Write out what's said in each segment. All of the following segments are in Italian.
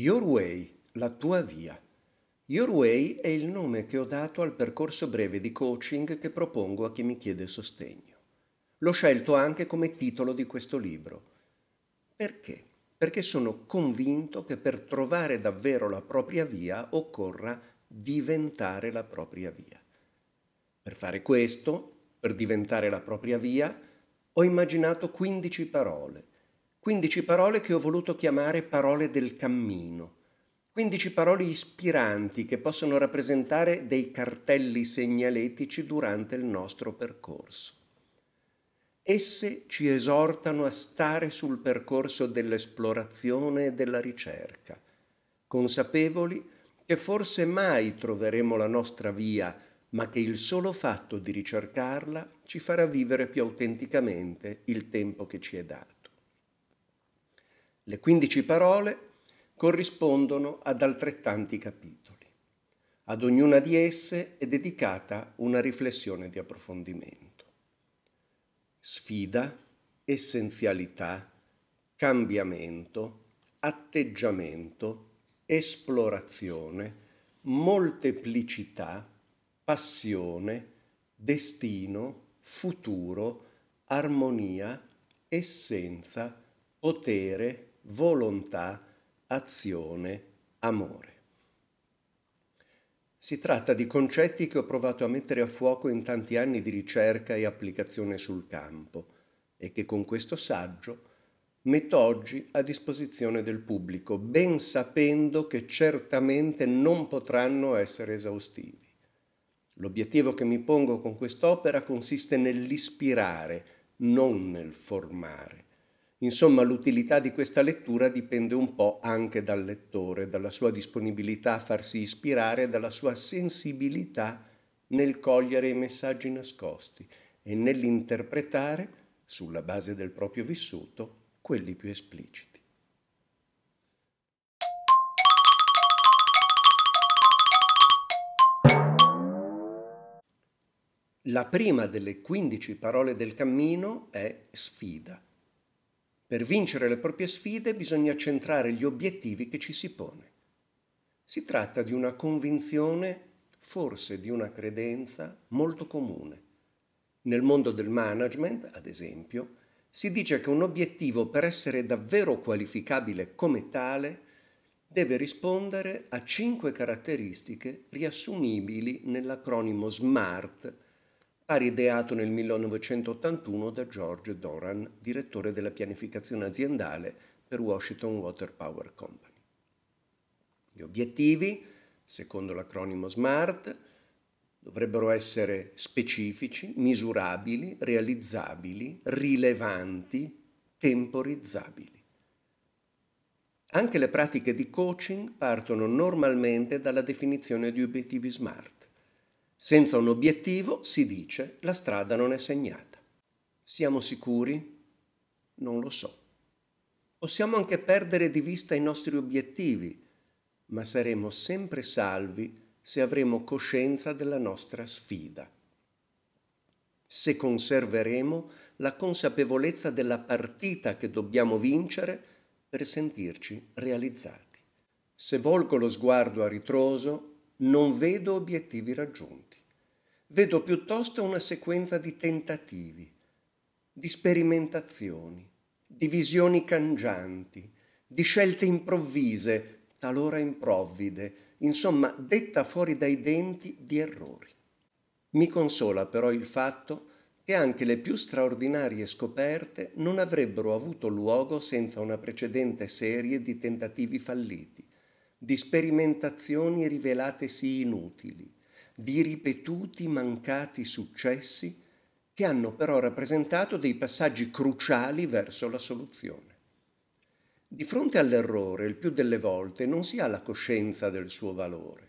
Your Way, la tua via. Your Way è il nome che ho dato al percorso breve di coaching che propongo a chi mi chiede sostegno. L'ho scelto anche come titolo di questo libro. Perché? Perché sono convinto che per trovare davvero la propria via occorra diventare la propria via. Per fare questo, per diventare la propria via, ho immaginato 15 parole 15 parole che ho voluto chiamare parole del cammino, 15 parole ispiranti che possono rappresentare dei cartelli segnaletici durante il nostro percorso. Esse ci esortano a stare sul percorso dell'esplorazione e della ricerca, consapevoli che forse mai troveremo la nostra via, ma che il solo fatto di ricercarla ci farà vivere più autenticamente il tempo che ci è dato. Le 15 parole corrispondono ad altrettanti capitoli. Ad ognuna di esse è dedicata una riflessione di approfondimento. Sfida, essenzialità, cambiamento, atteggiamento, esplorazione, molteplicità, passione, destino, futuro, armonia, essenza, potere, volontà, azione, amore. Si tratta di concetti che ho provato a mettere a fuoco in tanti anni di ricerca e applicazione sul campo e che con questo saggio metto oggi a disposizione del pubblico, ben sapendo che certamente non potranno essere esaustivi. L'obiettivo che mi pongo con quest'opera consiste nell'ispirare, non nel formare. Insomma, l'utilità di questa lettura dipende un po' anche dal lettore, dalla sua disponibilità a farsi ispirare, dalla sua sensibilità nel cogliere i messaggi nascosti e nell'interpretare, sulla base del proprio vissuto, quelli più espliciti. La prima delle 15 parole del cammino è sfida. Per vincere le proprie sfide bisogna centrare gli obiettivi che ci si pone. Si tratta di una convinzione, forse di una credenza, molto comune. Nel mondo del management, ad esempio, si dice che un obiettivo per essere davvero qualificabile come tale deve rispondere a cinque caratteristiche riassumibili nell'acronimo SMART pari ideato nel 1981 da George Doran, direttore della pianificazione aziendale per Washington Water Power Company. Gli obiettivi, secondo l'acronimo SMART, dovrebbero essere specifici, misurabili, realizzabili, rilevanti, temporizzabili. Anche le pratiche di coaching partono normalmente dalla definizione di obiettivi SMART. Senza un obiettivo, si dice, la strada non è segnata. Siamo sicuri? Non lo so. Possiamo anche perdere di vista i nostri obiettivi, ma saremo sempre salvi se avremo coscienza della nostra sfida. Se conserveremo la consapevolezza della partita che dobbiamo vincere per sentirci realizzati. Se volgo lo sguardo a ritroso, non vedo obiettivi raggiunti. Vedo piuttosto una sequenza di tentativi, di sperimentazioni, di visioni cangianti, di scelte improvvise, talora improvvide, insomma detta fuori dai denti di errori. Mi consola però il fatto che anche le più straordinarie scoperte non avrebbero avuto luogo senza una precedente serie di tentativi falliti di sperimentazioni rivelatesi inutili, di ripetuti mancati successi che hanno però rappresentato dei passaggi cruciali verso la soluzione. Di fronte all'errore, il più delle volte, non si ha la coscienza del suo valore.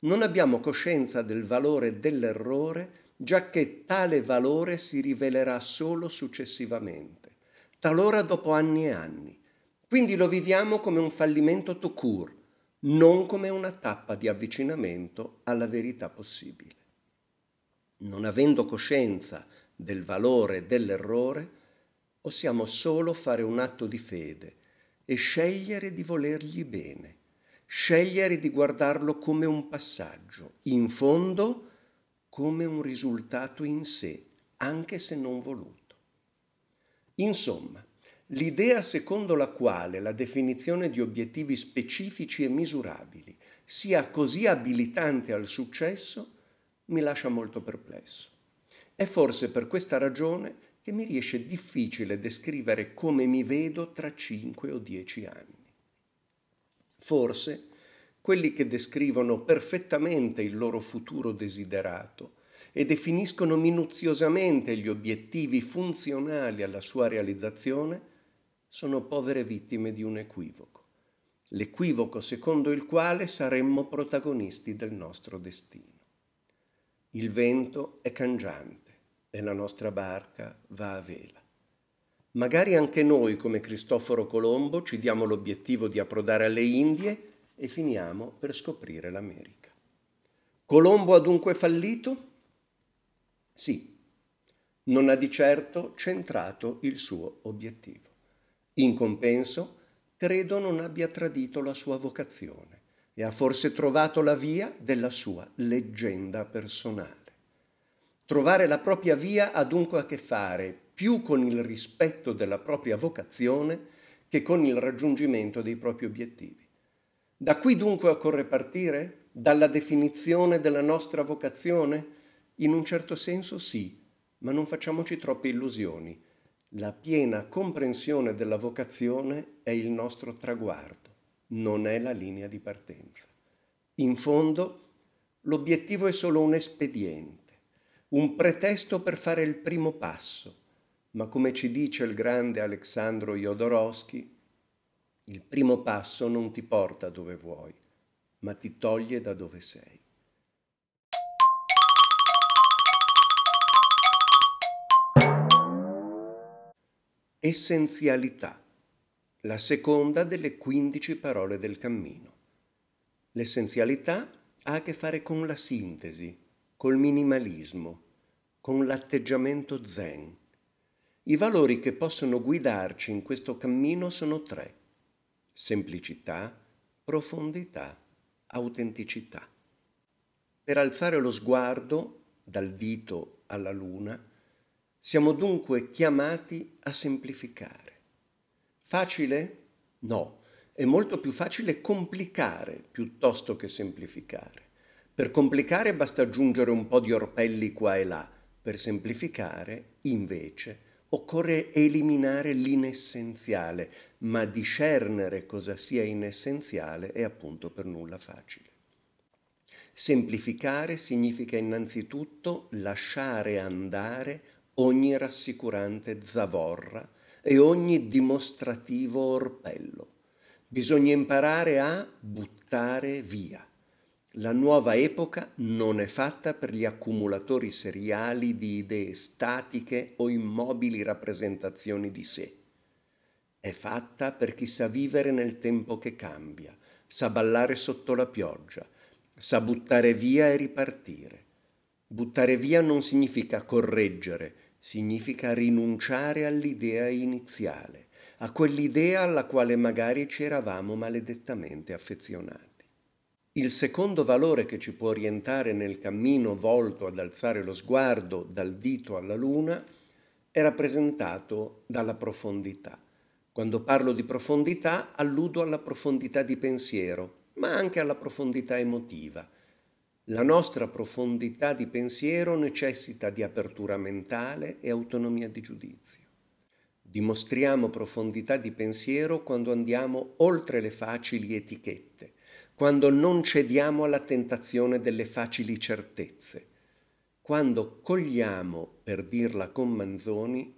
Non abbiamo coscienza del valore dell'errore giacché tale valore si rivelerà solo successivamente, talora dopo anni e anni. Quindi lo viviamo come un fallimento to court, non come una tappa di avvicinamento alla verità possibile. Non avendo coscienza del valore dell'errore, possiamo solo fare un atto di fede e scegliere di volergli bene, scegliere di guardarlo come un passaggio, in fondo come un risultato in sé, anche se non voluto. Insomma, L'idea secondo la quale la definizione di obiettivi specifici e misurabili sia così abilitante al successo mi lascia molto perplesso. È forse per questa ragione che mi riesce difficile descrivere come mi vedo tra 5 o 10 anni. Forse quelli che descrivono perfettamente il loro futuro desiderato e definiscono minuziosamente gli obiettivi funzionali alla sua realizzazione sono povere vittime di un equivoco, l'equivoco secondo il quale saremmo protagonisti del nostro destino. Il vento è cangiante e la nostra barca va a vela. Magari anche noi, come Cristoforo Colombo, ci diamo l'obiettivo di approdare alle Indie e finiamo per scoprire l'America. Colombo ha dunque fallito? Sì, non ha di certo centrato il suo obiettivo. In compenso, credo non abbia tradito la sua vocazione e ha forse trovato la via della sua leggenda personale. Trovare la propria via ha dunque a che fare più con il rispetto della propria vocazione che con il raggiungimento dei propri obiettivi. Da qui dunque occorre partire? Dalla definizione della nostra vocazione? In un certo senso sì, ma non facciamoci troppe illusioni. La piena comprensione della vocazione è il nostro traguardo, non è la linea di partenza. In fondo, l'obiettivo è solo un espediente, un pretesto per fare il primo passo, ma come ci dice il grande Alessandro Jodorowsky, il primo passo non ti porta dove vuoi, ma ti toglie da dove sei. Essenzialità, la seconda delle quindici parole del cammino. L'essenzialità ha a che fare con la sintesi, col minimalismo, con l'atteggiamento zen. I valori che possono guidarci in questo cammino sono tre. Semplicità, profondità, autenticità. Per alzare lo sguardo dal dito alla luna, siamo dunque chiamati a semplificare. Facile? No, è molto più facile complicare piuttosto che semplificare. Per complicare basta aggiungere un po' di orpelli qua e là, per semplificare invece occorre eliminare l'inessenziale, ma discernere cosa sia inessenziale è appunto per nulla facile. Semplificare significa innanzitutto lasciare andare ogni rassicurante zavorra e ogni dimostrativo orpello. Bisogna imparare a buttare via. La nuova epoca non è fatta per gli accumulatori seriali di idee statiche o immobili rappresentazioni di sé. È fatta per chi sa vivere nel tempo che cambia, sa ballare sotto la pioggia, sa buttare via e ripartire. Buttare via non significa correggere, significa rinunciare all'idea iniziale, a quell'idea alla quale magari ci eravamo maledettamente affezionati. Il secondo valore che ci può orientare nel cammino volto ad alzare lo sguardo dal dito alla luna è rappresentato dalla profondità. Quando parlo di profondità alludo alla profondità di pensiero, ma anche alla profondità emotiva, la nostra profondità di pensiero necessita di apertura mentale e autonomia di giudizio. Dimostriamo profondità di pensiero quando andiamo oltre le facili etichette, quando non cediamo alla tentazione delle facili certezze, quando cogliamo, per dirla con Manzoni,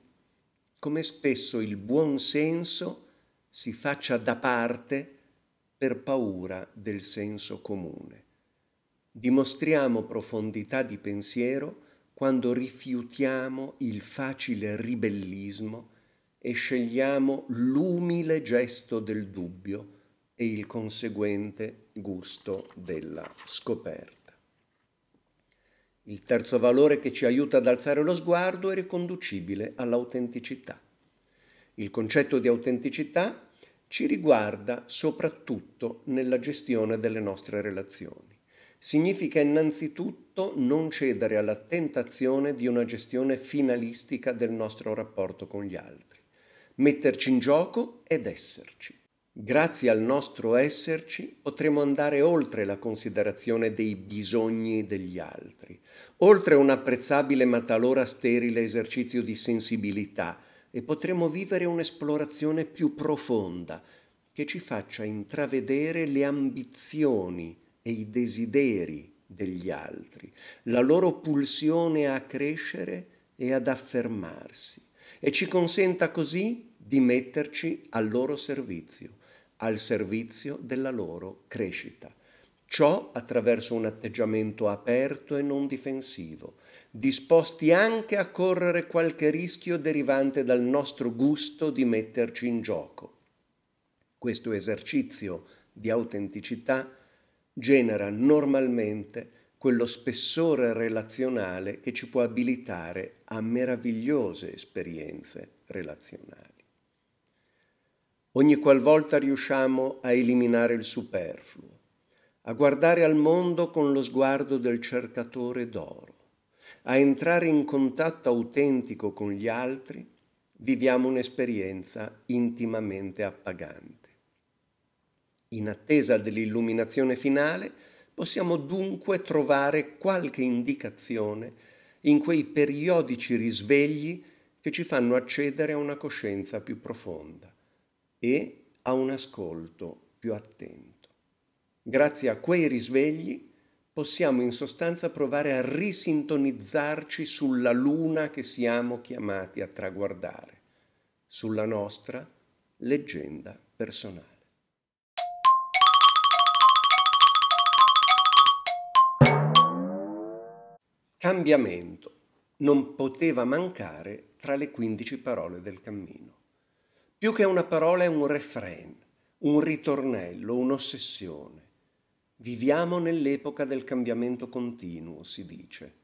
come spesso il buon senso si faccia da parte per paura del senso comune dimostriamo profondità di pensiero quando rifiutiamo il facile ribellismo e scegliamo l'umile gesto del dubbio e il conseguente gusto della scoperta. Il terzo valore che ci aiuta ad alzare lo sguardo è riconducibile all'autenticità. Il concetto di autenticità ci riguarda soprattutto nella gestione delle nostre relazioni significa innanzitutto non cedere alla tentazione di una gestione finalistica del nostro rapporto con gli altri, metterci in gioco ed esserci. Grazie al nostro esserci potremo andare oltre la considerazione dei bisogni degli altri, oltre un apprezzabile ma talora sterile esercizio di sensibilità e potremo vivere un'esplorazione più profonda che ci faccia intravedere le ambizioni e i desideri degli altri, la loro pulsione a crescere e ad affermarsi e ci consenta così di metterci al loro servizio, al servizio della loro crescita. Ciò attraverso un atteggiamento aperto e non difensivo, disposti anche a correre qualche rischio derivante dal nostro gusto di metterci in gioco. Questo esercizio di autenticità genera normalmente quello spessore relazionale che ci può abilitare a meravigliose esperienze relazionali. Ogni qualvolta riusciamo a eliminare il superfluo, a guardare al mondo con lo sguardo del cercatore d'oro, a entrare in contatto autentico con gli altri, viviamo un'esperienza intimamente appagante. In attesa dell'illuminazione finale possiamo dunque trovare qualche indicazione in quei periodici risvegli che ci fanno accedere a una coscienza più profonda e a un ascolto più attento. Grazie a quei risvegli possiamo in sostanza provare a risintonizzarci sulla luna che siamo chiamati a traguardare, sulla nostra leggenda personale. Cambiamento non poteva mancare tra le 15 parole del cammino. Più che una parola è un refrain, un ritornello, un'ossessione. Viviamo nell'epoca del cambiamento continuo, si dice.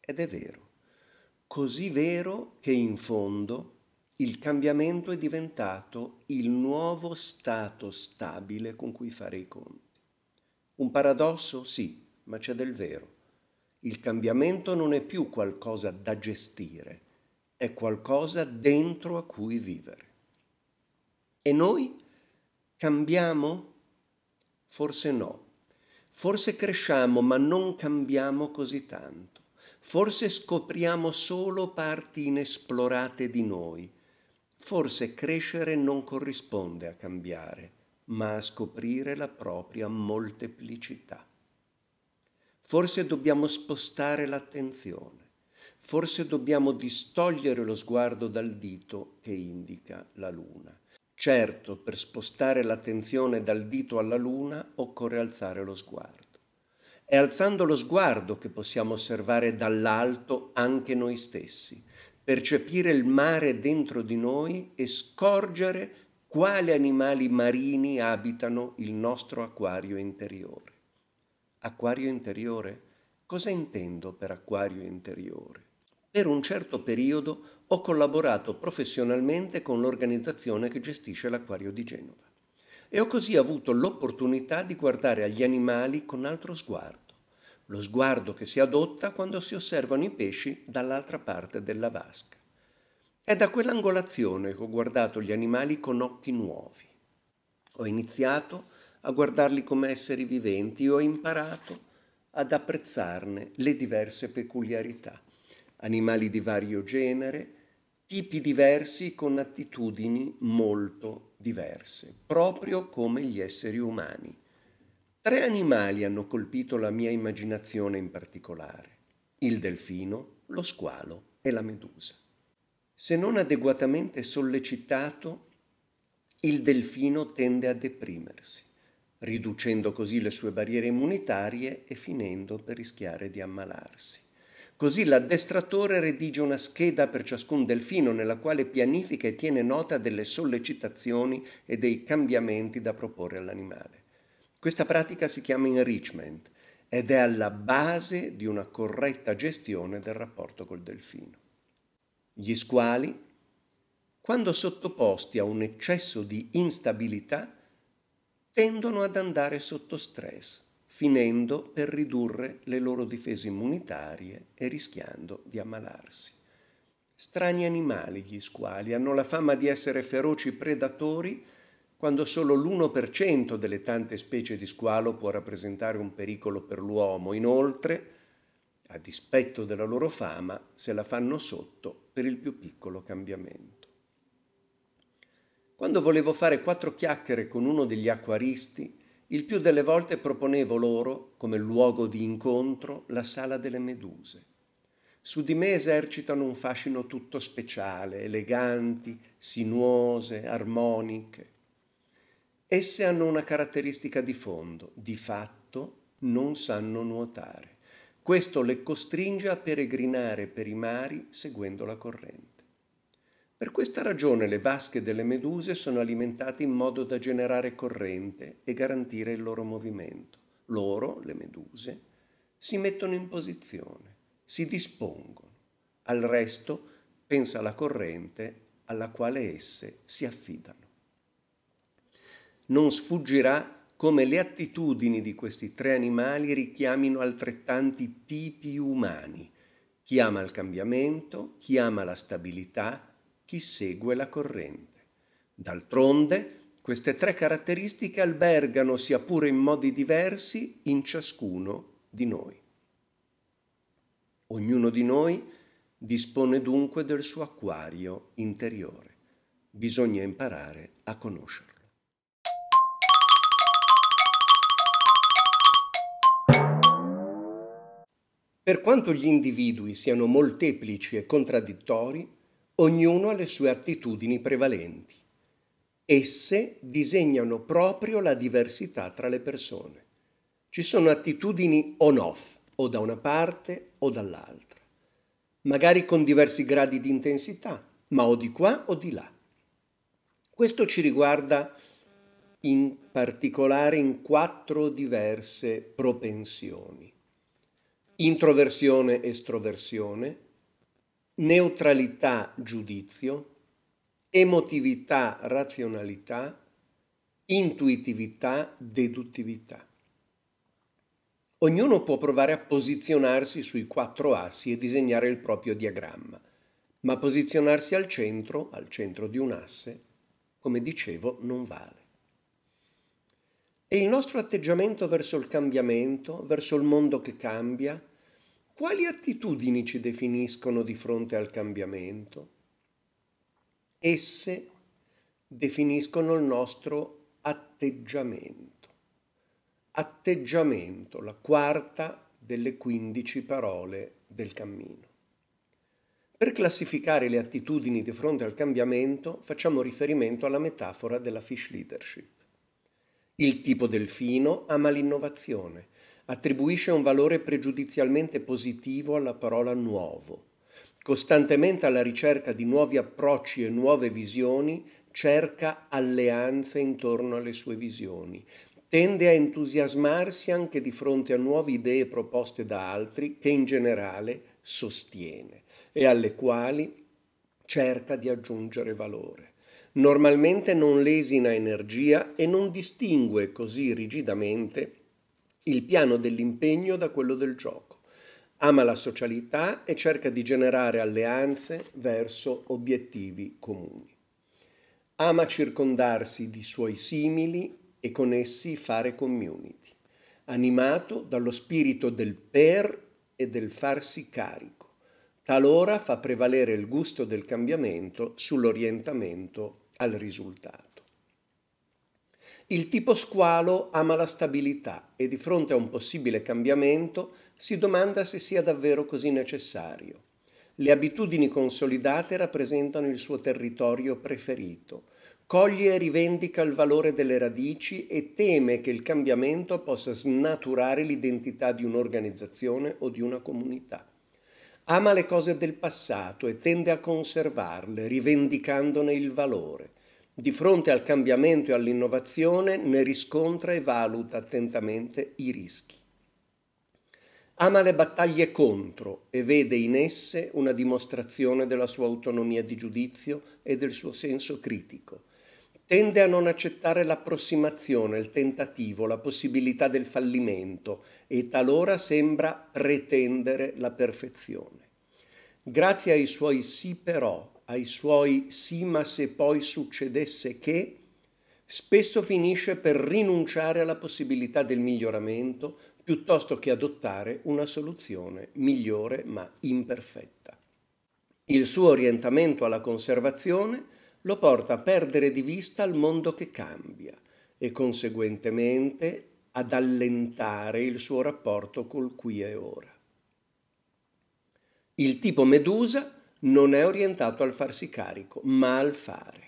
Ed è vero. Così vero che in fondo il cambiamento è diventato il nuovo stato stabile con cui fare i conti. Un paradosso? Sì, ma c'è del vero. Il cambiamento non è più qualcosa da gestire, è qualcosa dentro a cui vivere. E noi cambiamo? Forse no. Forse cresciamo ma non cambiamo così tanto. Forse scopriamo solo parti inesplorate di noi. Forse crescere non corrisponde a cambiare, ma a scoprire la propria molteplicità. Forse dobbiamo spostare l'attenzione, forse dobbiamo distogliere lo sguardo dal dito che indica la luna. Certo, per spostare l'attenzione dal dito alla luna occorre alzare lo sguardo. È alzando lo sguardo che possiamo osservare dall'alto anche noi stessi, percepire il mare dentro di noi e scorgere quali animali marini abitano il nostro acquario interiore acquario interiore? Cosa intendo per acquario interiore? Per un certo periodo ho collaborato professionalmente con l'organizzazione che gestisce l'acquario di Genova e ho così avuto l'opportunità di guardare agli animali con altro sguardo, lo sguardo che si adotta quando si osservano i pesci dall'altra parte della vasca. È da quell'angolazione che ho guardato gli animali con occhi nuovi. Ho iniziato a a guardarli come esseri viventi, ho imparato ad apprezzarne le diverse peculiarità, animali di vario genere, tipi diversi con attitudini molto diverse, proprio come gli esseri umani. Tre animali hanno colpito la mia immaginazione in particolare, il delfino, lo squalo e la medusa. Se non adeguatamente sollecitato, il delfino tende a deprimersi riducendo così le sue barriere immunitarie e finendo per rischiare di ammalarsi. Così l'addestratore redige una scheda per ciascun delfino nella quale pianifica e tiene nota delle sollecitazioni e dei cambiamenti da proporre all'animale. Questa pratica si chiama enrichment ed è alla base di una corretta gestione del rapporto col delfino. Gli squali, quando sottoposti a un eccesso di instabilità, tendono ad andare sotto stress, finendo per ridurre le loro difese immunitarie e rischiando di ammalarsi. Strani animali gli squali, hanno la fama di essere feroci predatori quando solo l'1% delle tante specie di squalo può rappresentare un pericolo per l'uomo. Inoltre, a dispetto della loro fama, se la fanno sotto per il più piccolo cambiamento. Quando volevo fare quattro chiacchiere con uno degli acquaristi, il più delle volte proponevo loro, come luogo di incontro, la sala delle meduse. Su di me esercitano un fascino tutto speciale, eleganti, sinuose, armoniche. Esse hanno una caratteristica di fondo, di fatto non sanno nuotare. Questo le costringe a peregrinare per i mari seguendo la corrente. Per questa ragione le vasche delle meduse sono alimentate in modo da generare corrente e garantire il loro movimento. Loro, le meduse, si mettono in posizione, si dispongono. Al resto pensa la corrente alla quale esse si affidano. Non sfuggirà come le attitudini di questi tre animali richiamino altrettanti tipi umani. Chi ama il cambiamento, chi ama la stabilità, chi segue la corrente. D'altronde, queste tre caratteristiche albergano, sia pure in modi diversi, in ciascuno di noi. Ognuno di noi dispone dunque del suo acquario interiore. Bisogna imparare a conoscerlo. Per quanto gli individui siano molteplici e contraddittori, Ognuno ha le sue attitudini prevalenti. Esse disegnano proprio la diversità tra le persone. Ci sono attitudini on-off, o da una parte o dall'altra, magari con diversi gradi di intensità, ma o di qua o di là. Questo ci riguarda in particolare in quattro diverse propensioni. Introversione-estroversione, neutralità giudizio, emotività razionalità, intuitività deduttività. Ognuno può provare a posizionarsi sui quattro assi e disegnare il proprio diagramma, ma posizionarsi al centro, al centro di un asse, come dicevo, non vale. E il nostro atteggiamento verso il cambiamento, verso il mondo che cambia, quali attitudini ci definiscono di fronte al cambiamento? Esse definiscono il nostro atteggiamento. Atteggiamento, la quarta delle quindici parole del cammino. Per classificare le attitudini di fronte al cambiamento facciamo riferimento alla metafora della fish leadership. Il tipo delfino ama l'innovazione, attribuisce un valore pregiudizialmente positivo alla parola nuovo. Costantemente alla ricerca di nuovi approcci e nuove visioni, cerca alleanze intorno alle sue visioni. Tende a entusiasmarsi anche di fronte a nuove idee proposte da altri che in generale sostiene e alle quali cerca di aggiungere valore. Normalmente non lesina energia e non distingue così rigidamente il piano dell'impegno da quello del gioco. Ama la socialità e cerca di generare alleanze verso obiettivi comuni. Ama circondarsi di suoi simili e con essi fare community, animato dallo spirito del per e del farsi carico. Talora fa prevalere il gusto del cambiamento sull'orientamento al risultato. Il tipo squalo ama la stabilità e di fronte a un possibile cambiamento si domanda se sia davvero così necessario. Le abitudini consolidate rappresentano il suo territorio preferito. Coglie e rivendica il valore delle radici e teme che il cambiamento possa snaturare l'identità di un'organizzazione o di una comunità. Ama le cose del passato e tende a conservarle, rivendicandone il valore. Di fronte al cambiamento e all'innovazione ne riscontra e valuta attentamente i rischi. Ama le battaglie contro e vede in esse una dimostrazione della sua autonomia di giudizio e del suo senso critico. Tende a non accettare l'approssimazione, il tentativo, la possibilità del fallimento e talora sembra pretendere la perfezione. Grazie ai suoi sì però ai suoi sì ma se poi succedesse che, spesso finisce per rinunciare alla possibilità del miglioramento piuttosto che adottare una soluzione migliore ma imperfetta. Il suo orientamento alla conservazione lo porta a perdere di vista il mondo che cambia e conseguentemente ad allentare il suo rapporto col qui e ora. Il tipo Medusa non è orientato al farsi carico, ma al fare.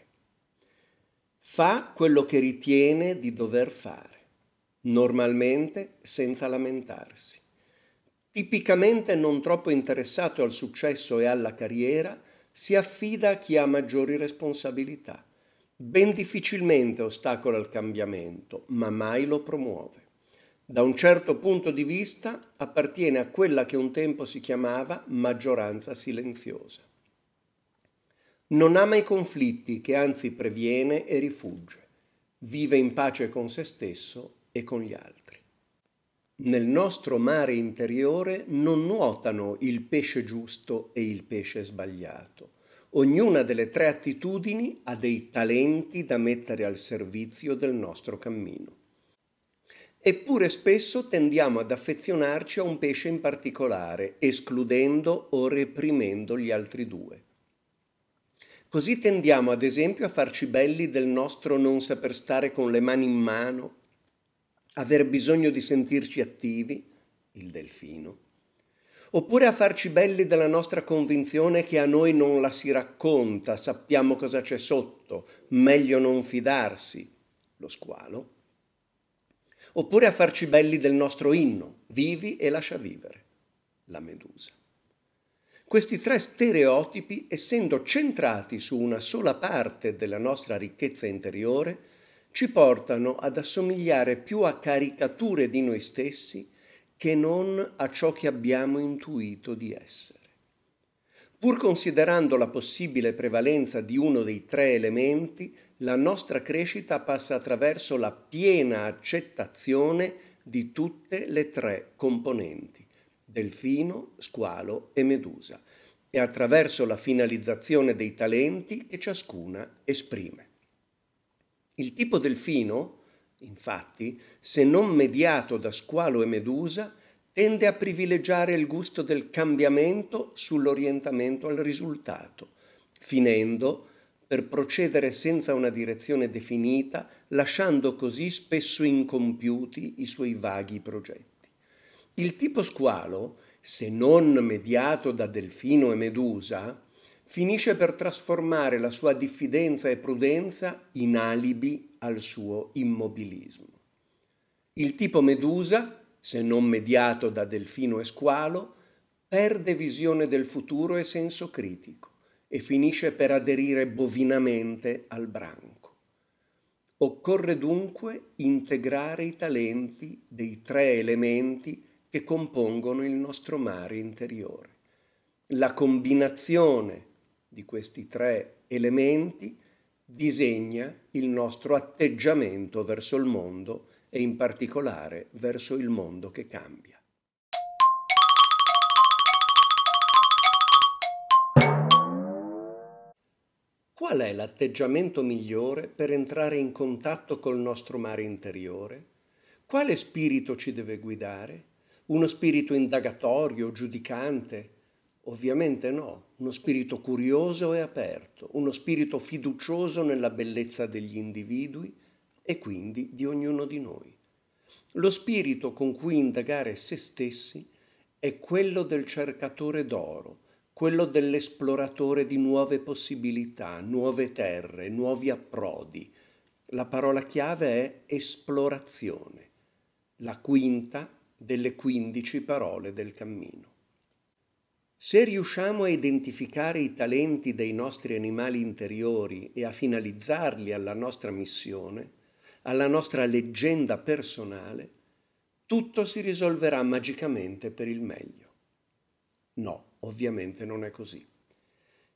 Fa quello che ritiene di dover fare, normalmente senza lamentarsi. Tipicamente non troppo interessato al successo e alla carriera, si affida a chi ha maggiori responsabilità. Ben difficilmente ostacola il cambiamento, ma mai lo promuove da un certo punto di vista appartiene a quella che un tempo si chiamava maggioranza silenziosa. Non ama i conflitti che anzi previene e rifugge, vive in pace con se stesso e con gli altri. Nel nostro mare interiore non nuotano il pesce giusto e il pesce sbagliato. Ognuna delle tre attitudini ha dei talenti da mettere al servizio del nostro cammino. Eppure spesso tendiamo ad affezionarci a un pesce in particolare, escludendo o reprimendo gli altri due. Così tendiamo ad esempio a farci belli del nostro non saper stare con le mani in mano, aver bisogno di sentirci attivi, il delfino, oppure a farci belli della nostra convinzione che a noi non la si racconta, sappiamo cosa c'è sotto, meglio non fidarsi, lo squalo oppure a farci belli del nostro inno, vivi e lascia vivere, la medusa. Questi tre stereotipi, essendo centrati su una sola parte della nostra ricchezza interiore, ci portano ad assomigliare più a caricature di noi stessi che non a ciò che abbiamo intuito di essere. Pur considerando la possibile prevalenza di uno dei tre elementi, la nostra crescita passa attraverso la piena accettazione di tutte le tre componenti, delfino, squalo e medusa, e attraverso la finalizzazione dei talenti che ciascuna esprime. Il tipo delfino, infatti, se non mediato da squalo e medusa, tende a privilegiare il gusto del cambiamento sull'orientamento al risultato, finendo per procedere senza una direzione definita, lasciando così spesso incompiuti i suoi vaghi progetti. Il tipo squalo, se non mediato da Delfino e Medusa, finisce per trasformare la sua diffidenza e prudenza in alibi al suo immobilismo. Il tipo Medusa, se non mediato da Delfino e Squalo, perde visione del futuro e senso critico e finisce per aderire bovinamente al branco. Occorre dunque integrare i talenti dei tre elementi che compongono il nostro mare interiore. La combinazione di questi tre elementi disegna il nostro atteggiamento verso il mondo e in particolare verso il mondo che cambia. Qual è l'atteggiamento migliore per entrare in contatto col nostro mare interiore? Quale spirito ci deve guidare? Uno spirito indagatorio, giudicante? Ovviamente no, uno spirito curioso e aperto, uno spirito fiducioso nella bellezza degli individui e quindi di ognuno di noi. Lo spirito con cui indagare se stessi è quello del cercatore d'oro, quello dell'esploratore di nuove possibilità, nuove terre, nuovi approdi. La parola chiave è esplorazione, la quinta delle quindici parole del cammino. Se riusciamo a identificare i talenti dei nostri animali interiori e a finalizzarli alla nostra missione, alla nostra leggenda personale, tutto si risolverà magicamente per il meglio. No Ovviamente non è così.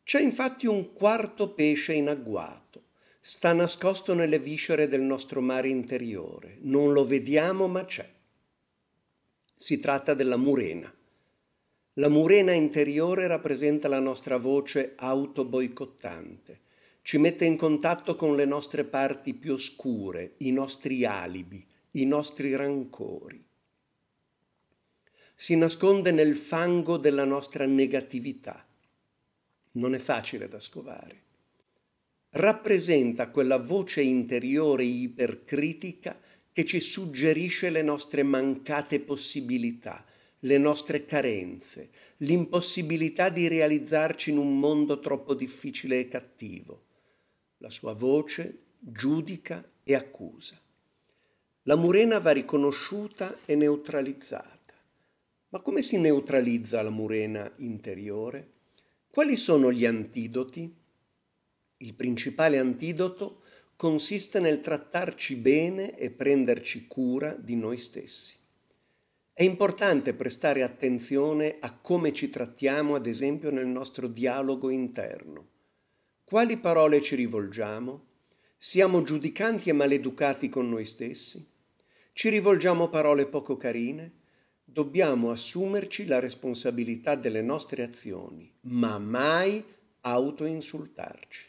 C'è infatti un quarto pesce in agguato. Sta nascosto nelle viscere del nostro mare interiore. Non lo vediamo, ma c'è. Si tratta della murena. La murena interiore rappresenta la nostra voce autoboicottante. Ci mette in contatto con le nostre parti più oscure, i nostri alibi, i nostri rancori si nasconde nel fango della nostra negatività. Non è facile da scovare. Rappresenta quella voce interiore ipercritica che ci suggerisce le nostre mancate possibilità, le nostre carenze, l'impossibilità di realizzarci in un mondo troppo difficile e cattivo. La sua voce giudica e accusa. La murena va riconosciuta e neutralizzata. Ma come si neutralizza la murena interiore? Quali sono gli antidoti? Il principale antidoto consiste nel trattarci bene e prenderci cura di noi stessi. È importante prestare attenzione a come ci trattiamo, ad esempio, nel nostro dialogo interno. Quali parole ci rivolgiamo? Siamo giudicanti e maleducati con noi stessi? Ci rivolgiamo parole poco carine? dobbiamo assumerci la responsabilità delle nostre azioni, ma mai autoinsultarci.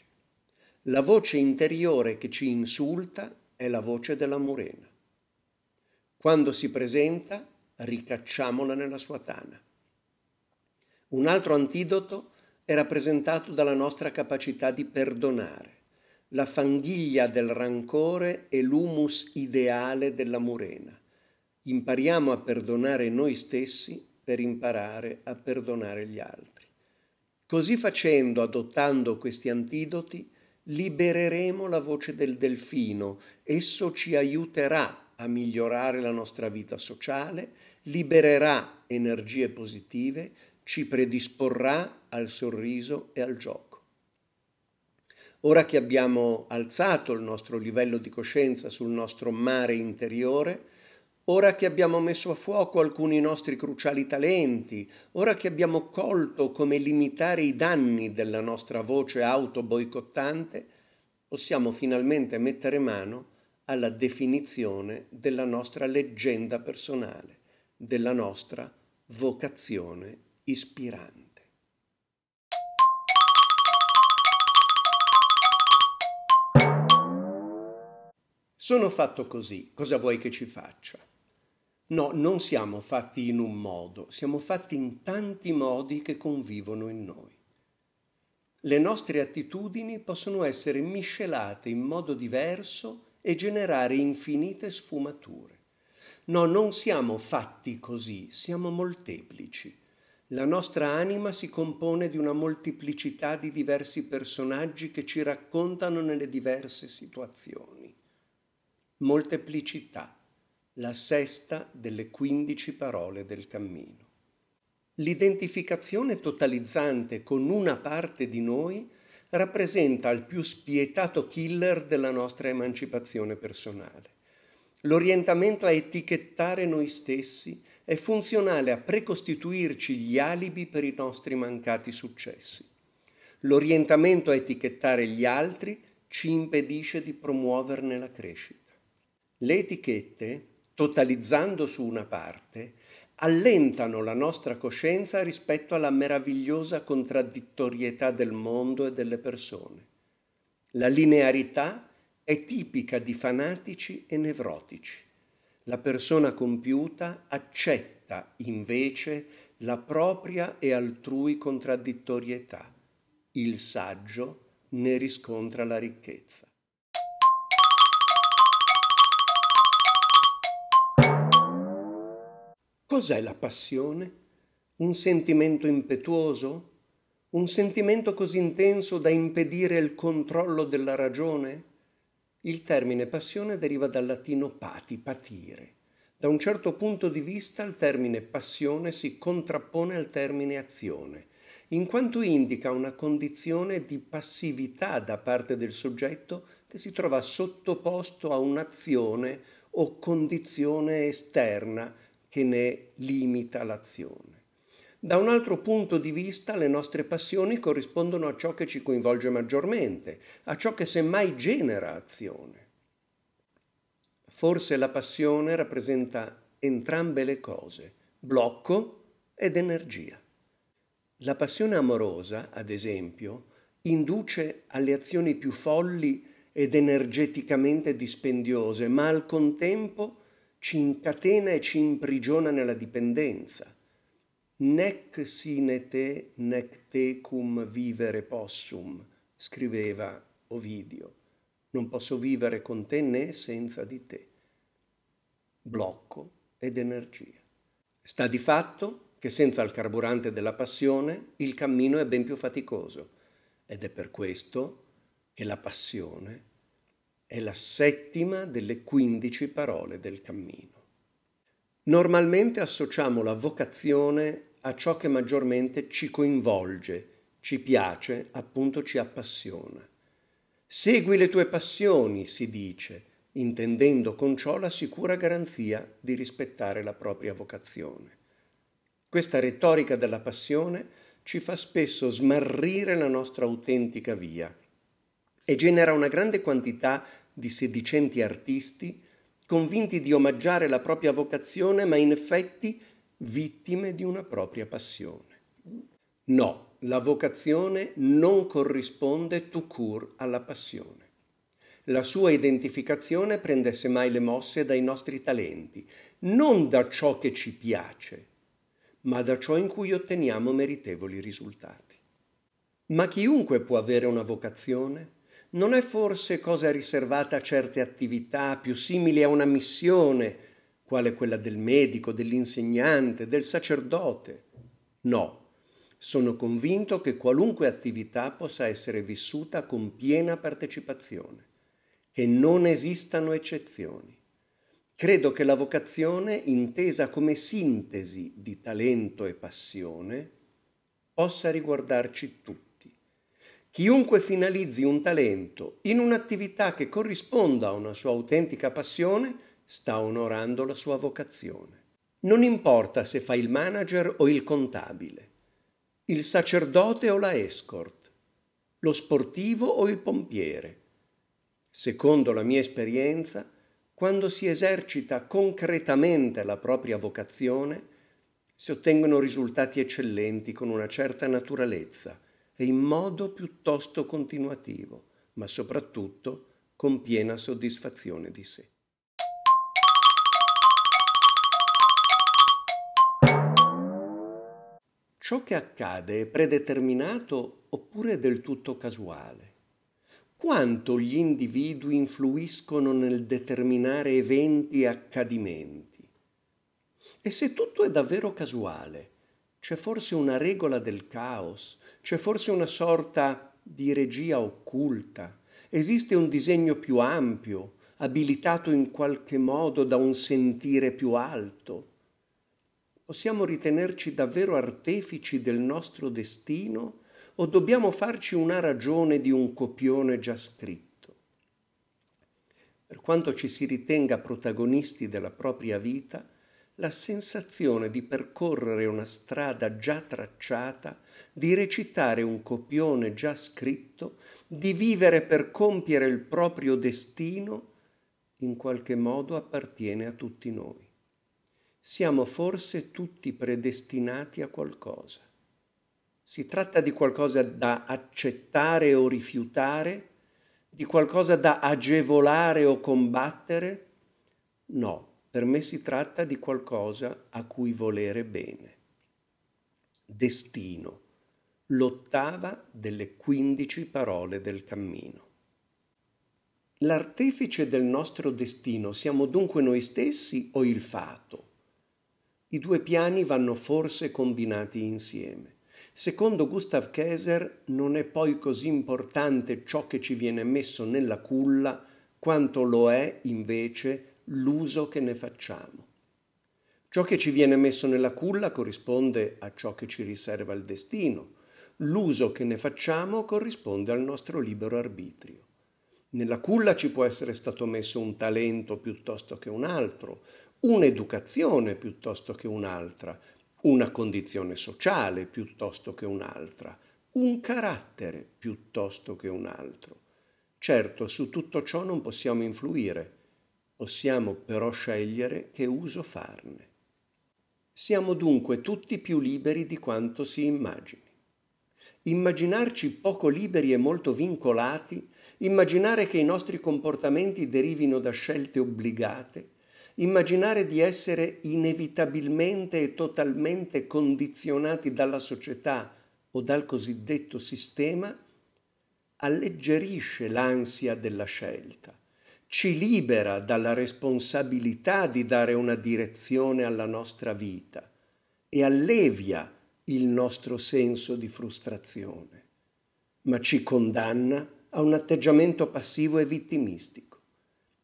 La voce interiore che ci insulta è la voce della murena. Quando si presenta, ricacciamola nella sua tana. Un altro antidoto è rappresentato dalla nostra capacità di perdonare. La fanghiglia del rancore è l'humus ideale della murena impariamo a perdonare noi stessi per imparare a perdonare gli altri. Così facendo, adottando questi antidoti, libereremo la voce del delfino, esso ci aiuterà a migliorare la nostra vita sociale, libererà energie positive, ci predisporrà al sorriso e al gioco. Ora che abbiamo alzato il nostro livello di coscienza sul nostro mare interiore, Ora che abbiamo messo a fuoco alcuni nostri cruciali talenti, ora che abbiamo colto come limitare i danni della nostra voce autoboicottante, possiamo finalmente mettere mano alla definizione della nostra leggenda personale, della nostra vocazione ispirante. Sono fatto così, cosa vuoi che ci faccia? No, non siamo fatti in un modo, siamo fatti in tanti modi che convivono in noi. Le nostre attitudini possono essere miscelate in modo diverso e generare infinite sfumature. No, non siamo fatti così, siamo molteplici. La nostra anima si compone di una molteplicità di diversi personaggi che ci raccontano nelle diverse situazioni. Molteplicità la sesta delle quindici parole del cammino. L'identificazione totalizzante con una parte di noi rappresenta il più spietato killer della nostra emancipazione personale. L'orientamento a etichettare noi stessi è funzionale a precostituirci gli alibi per i nostri mancati successi. L'orientamento a etichettare gli altri ci impedisce di promuoverne la crescita. Le etichette totalizzando su una parte, allentano la nostra coscienza rispetto alla meravigliosa contraddittorietà del mondo e delle persone. La linearità è tipica di fanatici e nevrotici. La persona compiuta accetta invece la propria e altrui contraddittorietà. Il saggio ne riscontra la ricchezza. Cos'è la passione? Un sentimento impetuoso? Un sentimento così intenso da impedire il controllo della ragione? Il termine passione deriva dal latino pati, patire. Da un certo punto di vista il termine passione si contrappone al termine azione, in quanto indica una condizione di passività da parte del soggetto che si trova sottoposto a un'azione o condizione esterna che ne limita l'azione. Da un altro punto di vista le nostre passioni corrispondono a ciò che ci coinvolge maggiormente, a ciò che semmai genera azione. Forse la passione rappresenta entrambe le cose, blocco ed energia. La passione amorosa, ad esempio, induce alle azioni più folli ed energeticamente dispendiose, ma al contempo ci incatena e ci imprigiona nella dipendenza. Nec sine te, nec tecum vivere possum, scriveva Ovidio. Non posso vivere con te né senza di te. Blocco ed energia. Sta di fatto che senza il carburante della passione il cammino è ben più faticoso ed è per questo che la passione è è la settima delle quindici parole del cammino. Normalmente associamo la vocazione a ciò che maggiormente ci coinvolge, ci piace, appunto ci appassiona. Segui le tue passioni, si dice, intendendo con ciò la sicura garanzia di rispettare la propria vocazione. Questa retorica della passione ci fa spesso smarrire la nostra autentica via e genera una grande quantità di sedicenti artisti, convinti di omaggiare la propria vocazione, ma in effetti vittime di una propria passione. No, la vocazione non corrisponde tout court alla passione. La sua identificazione prende semmai le mosse dai nostri talenti, non da ciò che ci piace, ma da ciò in cui otteniamo meritevoli risultati. Ma chiunque può avere una vocazione? non è forse cosa riservata a certe attività più simili a una missione, quale quella del medico, dell'insegnante, del sacerdote? No, sono convinto che qualunque attività possa essere vissuta con piena partecipazione, che non esistano eccezioni. Credo che la vocazione, intesa come sintesi di talento e passione, possa riguardarci tutti. Chiunque finalizzi un talento in un'attività che corrisponda a una sua autentica passione sta onorando la sua vocazione. Non importa se fa il manager o il contabile, il sacerdote o la escort, lo sportivo o il pompiere. Secondo la mia esperienza, quando si esercita concretamente la propria vocazione, si ottengono risultati eccellenti con una certa naturalezza – e in modo piuttosto continuativo, ma soprattutto con piena soddisfazione di sé. Ciò che accade è predeterminato oppure è del tutto casuale? Quanto gli individui influiscono nel determinare eventi e accadimenti? E se tutto è davvero casuale, c'è forse una regola del caos c'è forse una sorta di regia occulta? Esiste un disegno più ampio, abilitato in qualche modo da un sentire più alto? Possiamo ritenerci davvero artefici del nostro destino o dobbiamo farci una ragione di un copione già scritto? Per quanto ci si ritenga protagonisti della propria vita, la sensazione di percorrere una strada già tracciata, di recitare un copione già scritto, di vivere per compiere il proprio destino, in qualche modo appartiene a tutti noi. Siamo forse tutti predestinati a qualcosa. Si tratta di qualcosa da accettare o rifiutare, di qualcosa da agevolare o combattere? No per me si tratta di qualcosa a cui volere bene. Destino, l'ottava delle quindici parole del cammino. L'artefice del nostro destino siamo dunque noi stessi o il fato? I due piani vanno forse combinati insieme. Secondo Gustav Keser non è poi così importante ciò che ci viene messo nella culla quanto lo è invece il l'uso che ne facciamo. Ciò che ci viene messo nella culla corrisponde a ciò che ci riserva il destino, l'uso che ne facciamo corrisponde al nostro libero arbitrio. Nella culla ci può essere stato messo un talento piuttosto che un altro, un'educazione piuttosto che un'altra, una condizione sociale piuttosto che un'altra, un carattere piuttosto che un altro. Certo, su tutto ciò non possiamo influire, possiamo però scegliere che uso farne. Siamo dunque tutti più liberi di quanto si immagini. Immaginarci poco liberi e molto vincolati, immaginare che i nostri comportamenti derivino da scelte obbligate, immaginare di essere inevitabilmente e totalmente condizionati dalla società o dal cosiddetto sistema, alleggerisce l'ansia della scelta ci libera dalla responsabilità di dare una direzione alla nostra vita e allevia il nostro senso di frustrazione, ma ci condanna a un atteggiamento passivo e vittimistico,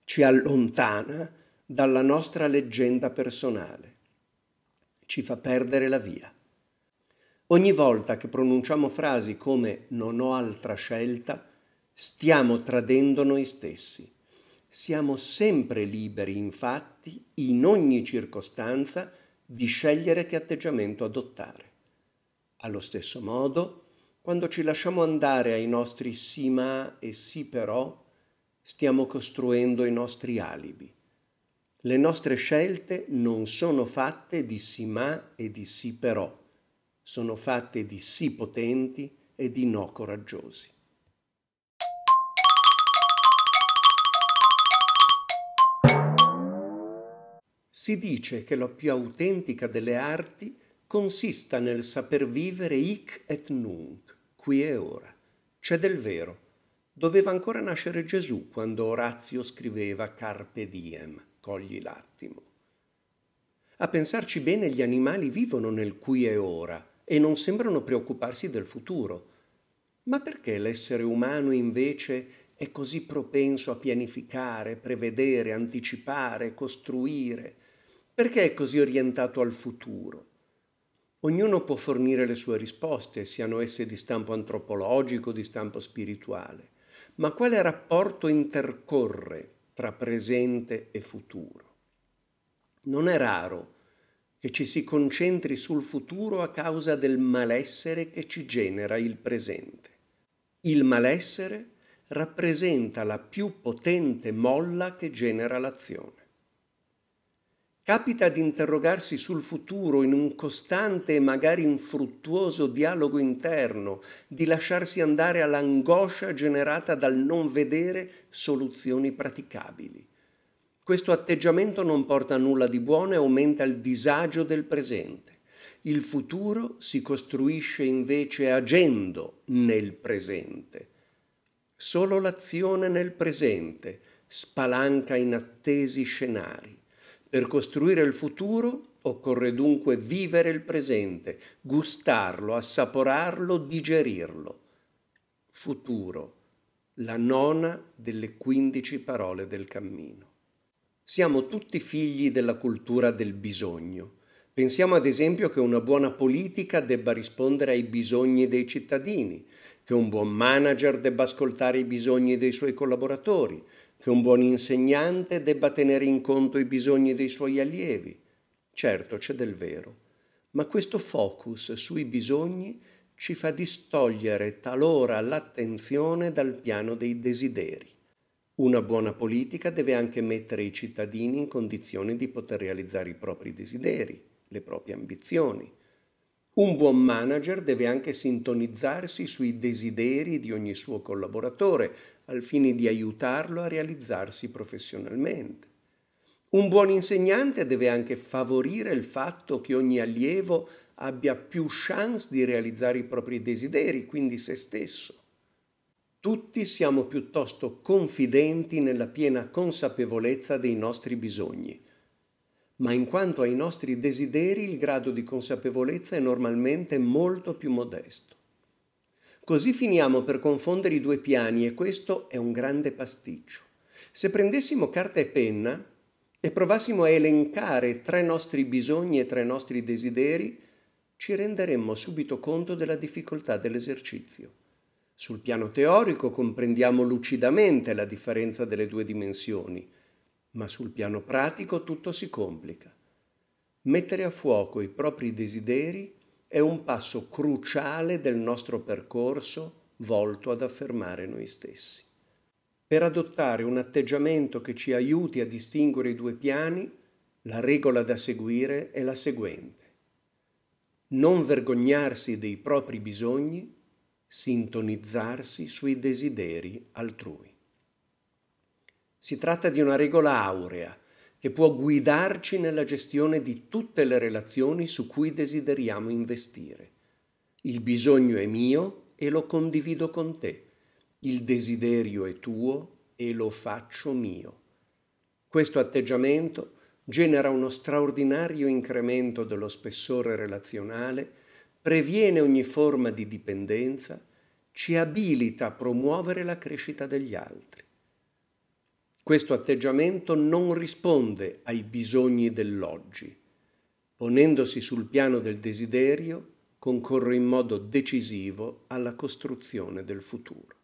ci allontana dalla nostra leggenda personale, ci fa perdere la via. Ogni volta che pronunciamo frasi come non ho altra scelta, stiamo tradendo noi stessi siamo sempre liberi, infatti, in ogni circostanza, di scegliere che atteggiamento adottare. Allo stesso modo, quando ci lasciamo andare ai nostri sì ma e sì però, stiamo costruendo i nostri alibi. Le nostre scelte non sono fatte di sì ma e di sì però, sono fatte di sì potenti e di no coraggiosi. Si dice che la più autentica delle arti consista nel saper vivere hic et nunc, qui e ora. C'è del vero. Doveva ancora nascere Gesù quando Orazio scriveva Carpe diem, cogli l'attimo. A pensarci bene gli animali vivono nel qui e ora e non sembrano preoccuparsi del futuro. Ma perché l'essere umano invece è così propenso a pianificare, prevedere, anticipare, costruire? Perché è così orientato al futuro? Ognuno può fornire le sue risposte, siano esse di stampo antropologico, di stampo spirituale, ma quale rapporto intercorre tra presente e futuro? Non è raro che ci si concentri sul futuro a causa del malessere che ci genera il presente. Il malessere rappresenta la più potente molla che genera l'azione. Capita di interrogarsi sul futuro in un costante e magari infruttuoso dialogo interno, di lasciarsi andare all'angoscia generata dal non vedere soluzioni praticabili. Questo atteggiamento non porta a nulla di buono e aumenta il disagio del presente. Il futuro si costruisce invece agendo nel presente. Solo l'azione nel presente spalanca inattesi scenari. Per costruire il futuro occorre dunque vivere il presente, gustarlo, assaporarlo, digerirlo. Futuro, la nona delle quindici parole del cammino. Siamo tutti figli della cultura del bisogno. Pensiamo ad esempio che una buona politica debba rispondere ai bisogni dei cittadini, che un buon manager debba ascoltare i bisogni dei suoi collaboratori, che un buon insegnante debba tenere in conto i bisogni dei suoi allievi. Certo, c'è del vero, ma questo focus sui bisogni ci fa distogliere talora l'attenzione dal piano dei desideri. Una buona politica deve anche mettere i cittadini in condizione di poter realizzare i propri desideri, le proprie ambizioni, un buon manager deve anche sintonizzarsi sui desideri di ogni suo collaboratore al fine di aiutarlo a realizzarsi professionalmente. Un buon insegnante deve anche favorire il fatto che ogni allievo abbia più chance di realizzare i propri desideri, quindi se stesso. Tutti siamo piuttosto confidenti nella piena consapevolezza dei nostri bisogni ma in quanto ai nostri desideri il grado di consapevolezza è normalmente molto più modesto. Così finiamo per confondere i due piani e questo è un grande pasticcio. Se prendessimo carta e penna e provassimo a elencare tre nostri bisogni e tre nostri desideri, ci renderemmo subito conto della difficoltà dell'esercizio. Sul piano teorico comprendiamo lucidamente la differenza delle due dimensioni, ma sul piano pratico tutto si complica. Mettere a fuoco i propri desideri è un passo cruciale del nostro percorso volto ad affermare noi stessi. Per adottare un atteggiamento che ci aiuti a distinguere i due piani, la regola da seguire è la seguente. Non vergognarsi dei propri bisogni, sintonizzarsi sui desideri altrui. Si tratta di una regola aurea che può guidarci nella gestione di tutte le relazioni su cui desideriamo investire. Il bisogno è mio e lo condivido con te. Il desiderio è tuo e lo faccio mio. Questo atteggiamento genera uno straordinario incremento dello spessore relazionale, previene ogni forma di dipendenza, ci abilita a promuovere la crescita degli altri. Questo atteggiamento non risponde ai bisogni dell'oggi. Ponendosi sul piano del desiderio, concorre in modo decisivo alla costruzione del futuro.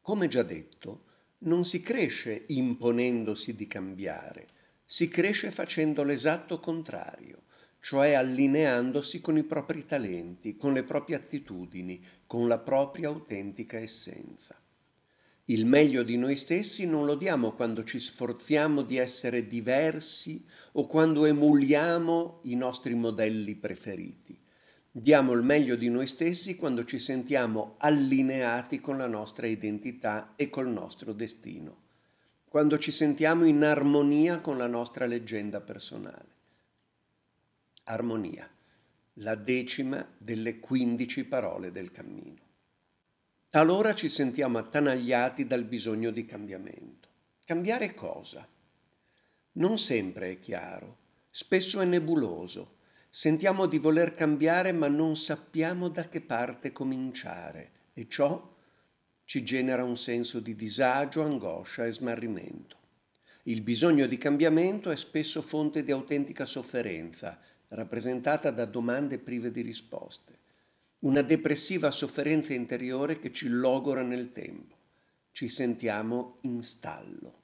Come già detto, non si cresce imponendosi di cambiare, si cresce facendo l'esatto contrario cioè allineandosi con i propri talenti, con le proprie attitudini, con la propria autentica essenza. Il meglio di noi stessi non lo diamo quando ci sforziamo di essere diversi o quando emuliamo i nostri modelli preferiti. Diamo il meglio di noi stessi quando ci sentiamo allineati con la nostra identità e col nostro destino, quando ci sentiamo in armonia con la nostra leggenda personale armonia, la decima delle quindici parole del cammino. Talora ci sentiamo attanagliati dal bisogno di cambiamento. Cambiare cosa? Non sempre è chiaro, spesso è nebuloso. Sentiamo di voler cambiare ma non sappiamo da che parte cominciare e ciò ci genera un senso di disagio, angoscia e smarrimento. Il bisogno di cambiamento è spesso fonte di autentica sofferenza rappresentata da domande prive di risposte, una depressiva sofferenza interiore che ci logora nel tempo. Ci sentiamo in stallo.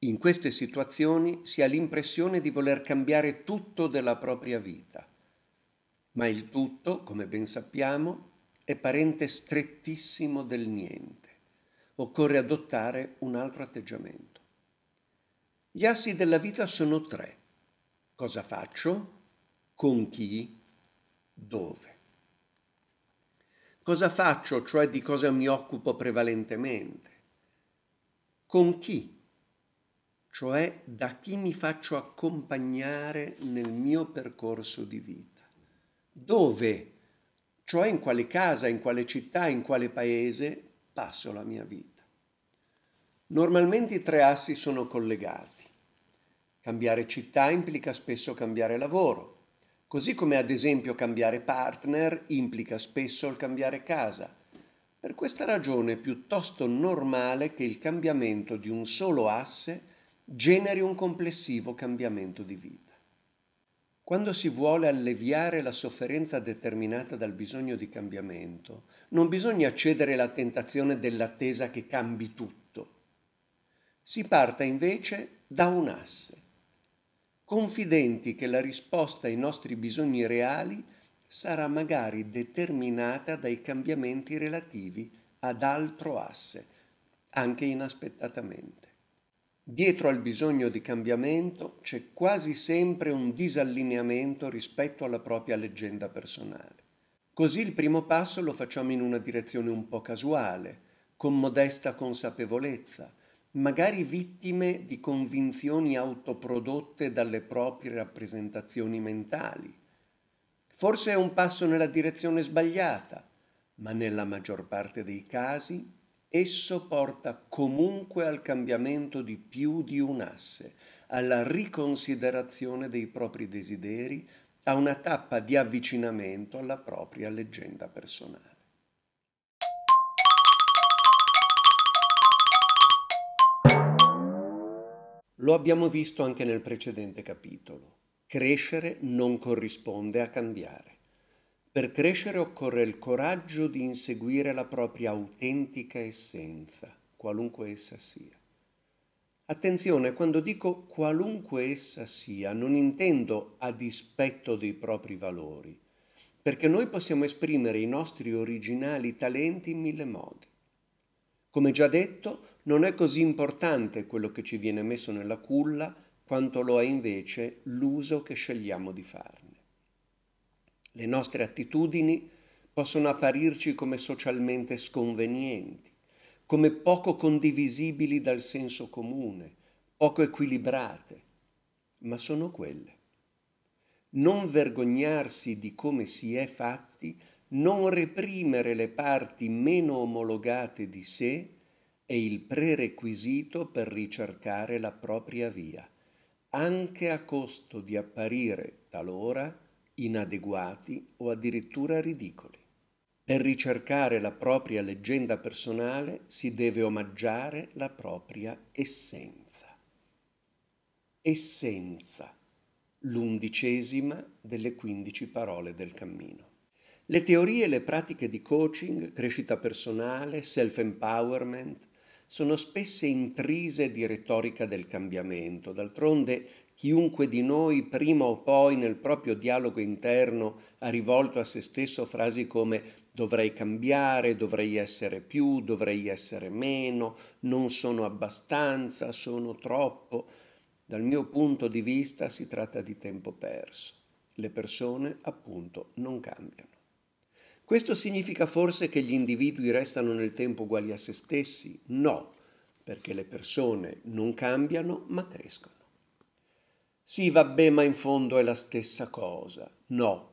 In queste situazioni si ha l'impressione di voler cambiare tutto della propria vita, ma il tutto, come ben sappiamo, è parente strettissimo del niente. Occorre adottare un altro atteggiamento. Gli assi della vita sono tre. Cosa faccio? con chi, dove. Cosa faccio, cioè di cosa mi occupo prevalentemente? Con chi, cioè da chi mi faccio accompagnare nel mio percorso di vita? Dove, cioè in quale casa, in quale città, in quale paese passo la mia vita? Normalmente i tre assi sono collegati. Cambiare città implica spesso cambiare lavoro, Così come ad esempio cambiare partner implica spesso il cambiare casa. Per questa ragione è piuttosto normale che il cambiamento di un solo asse generi un complessivo cambiamento di vita. Quando si vuole alleviare la sofferenza determinata dal bisogno di cambiamento, non bisogna cedere alla tentazione dell'attesa che cambi tutto. Si parta invece da un asse confidenti che la risposta ai nostri bisogni reali sarà magari determinata dai cambiamenti relativi ad altro asse, anche inaspettatamente. Dietro al bisogno di cambiamento c'è quasi sempre un disallineamento rispetto alla propria leggenda personale. Così il primo passo lo facciamo in una direzione un po' casuale, con modesta consapevolezza, magari vittime di convinzioni autoprodotte dalle proprie rappresentazioni mentali. Forse è un passo nella direzione sbagliata, ma nella maggior parte dei casi esso porta comunque al cambiamento di più di un asse, alla riconsiderazione dei propri desideri, a una tappa di avvicinamento alla propria leggenda personale. Lo abbiamo visto anche nel precedente capitolo. Crescere non corrisponde a cambiare. Per crescere occorre il coraggio di inseguire la propria autentica essenza, qualunque essa sia. Attenzione, quando dico qualunque essa sia, non intendo a dispetto dei propri valori, perché noi possiamo esprimere i nostri originali talenti in mille modi. Come già detto, non è così importante quello che ci viene messo nella culla quanto lo è invece l'uso che scegliamo di farne. Le nostre attitudini possono apparirci come socialmente sconvenienti, come poco condivisibili dal senso comune, poco equilibrate, ma sono quelle. Non vergognarsi di come si è fatti non reprimere le parti meno omologate di sé è il prerequisito per ricercare la propria via, anche a costo di apparire talora inadeguati o addirittura ridicoli. Per ricercare la propria leggenda personale si deve omaggiare la propria essenza. Essenza, l'undicesima delle quindici parole del cammino. Le teorie e le pratiche di coaching, crescita personale, self-empowerment sono spesse intrise di retorica del cambiamento. D'altronde chiunque di noi prima o poi nel proprio dialogo interno ha rivolto a se stesso frasi come dovrei cambiare, dovrei essere più, dovrei essere meno, non sono abbastanza, sono troppo. Dal mio punto di vista si tratta di tempo perso. Le persone appunto non cambiano. Questo significa forse che gli individui restano nel tempo uguali a se stessi? No, perché le persone non cambiano ma crescono. Sì, vabbè, ma in fondo è la stessa cosa. No.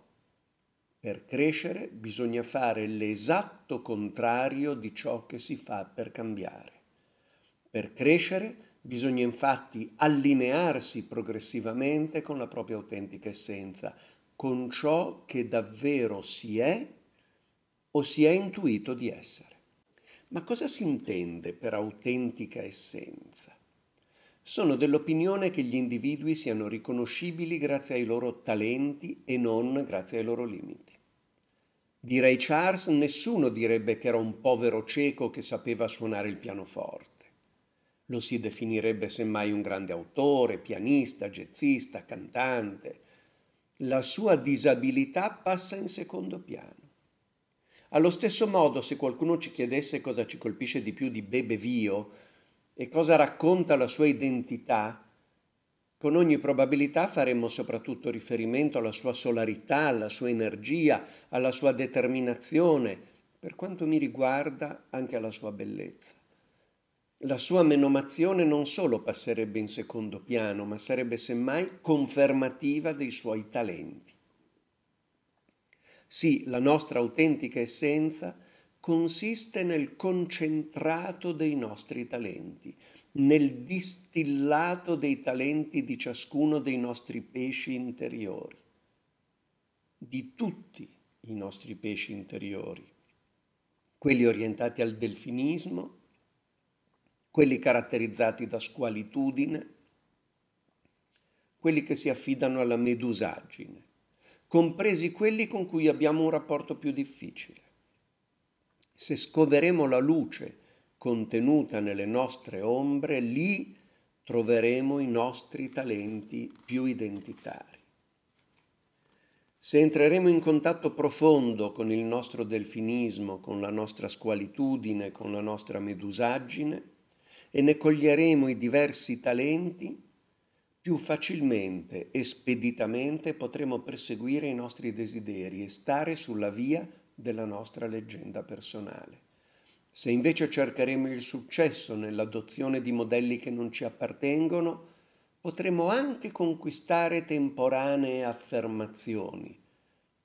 Per crescere bisogna fare l'esatto contrario di ciò che si fa per cambiare. Per crescere Bisogna infatti allinearsi progressivamente con la propria autentica essenza, con ciò che davvero si è o si è intuito di essere. Ma cosa si intende per autentica essenza? Sono dell'opinione che gli individui siano riconoscibili grazie ai loro talenti e non grazie ai loro limiti. Direi Charles nessuno direbbe che era un povero cieco che sapeva suonare il pianoforte. Lo si definirebbe semmai un grande autore, pianista, jazzista, cantante. La sua disabilità passa in secondo piano. Allo stesso modo, se qualcuno ci chiedesse cosa ci colpisce di più di Bebe Vio e cosa racconta la sua identità, con ogni probabilità faremmo soprattutto riferimento alla sua solarità, alla sua energia, alla sua determinazione, per quanto mi riguarda anche alla sua bellezza. La sua menomazione non solo passerebbe in secondo piano, ma sarebbe semmai confermativa dei suoi talenti. Sì, la nostra autentica essenza consiste nel concentrato dei nostri talenti, nel distillato dei talenti di ciascuno dei nostri pesci interiori, di tutti i nostri pesci interiori, quelli orientati al delfinismo, quelli caratterizzati da squalitudine, quelli che si affidano alla medusaggine compresi quelli con cui abbiamo un rapporto più difficile. Se scoveremo la luce contenuta nelle nostre ombre, lì troveremo i nostri talenti più identitari. Se entreremo in contatto profondo con il nostro delfinismo, con la nostra squalitudine, con la nostra medusaggine, e ne coglieremo i diversi talenti, più facilmente e speditamente potremo perseguire i nostri desideri e stare sulla via della nostra leggenda personale. Se invece cercheremo il successo nell'adozione di modelli che non ci appartengono, potremo anche conquistare temporanee affermazioni,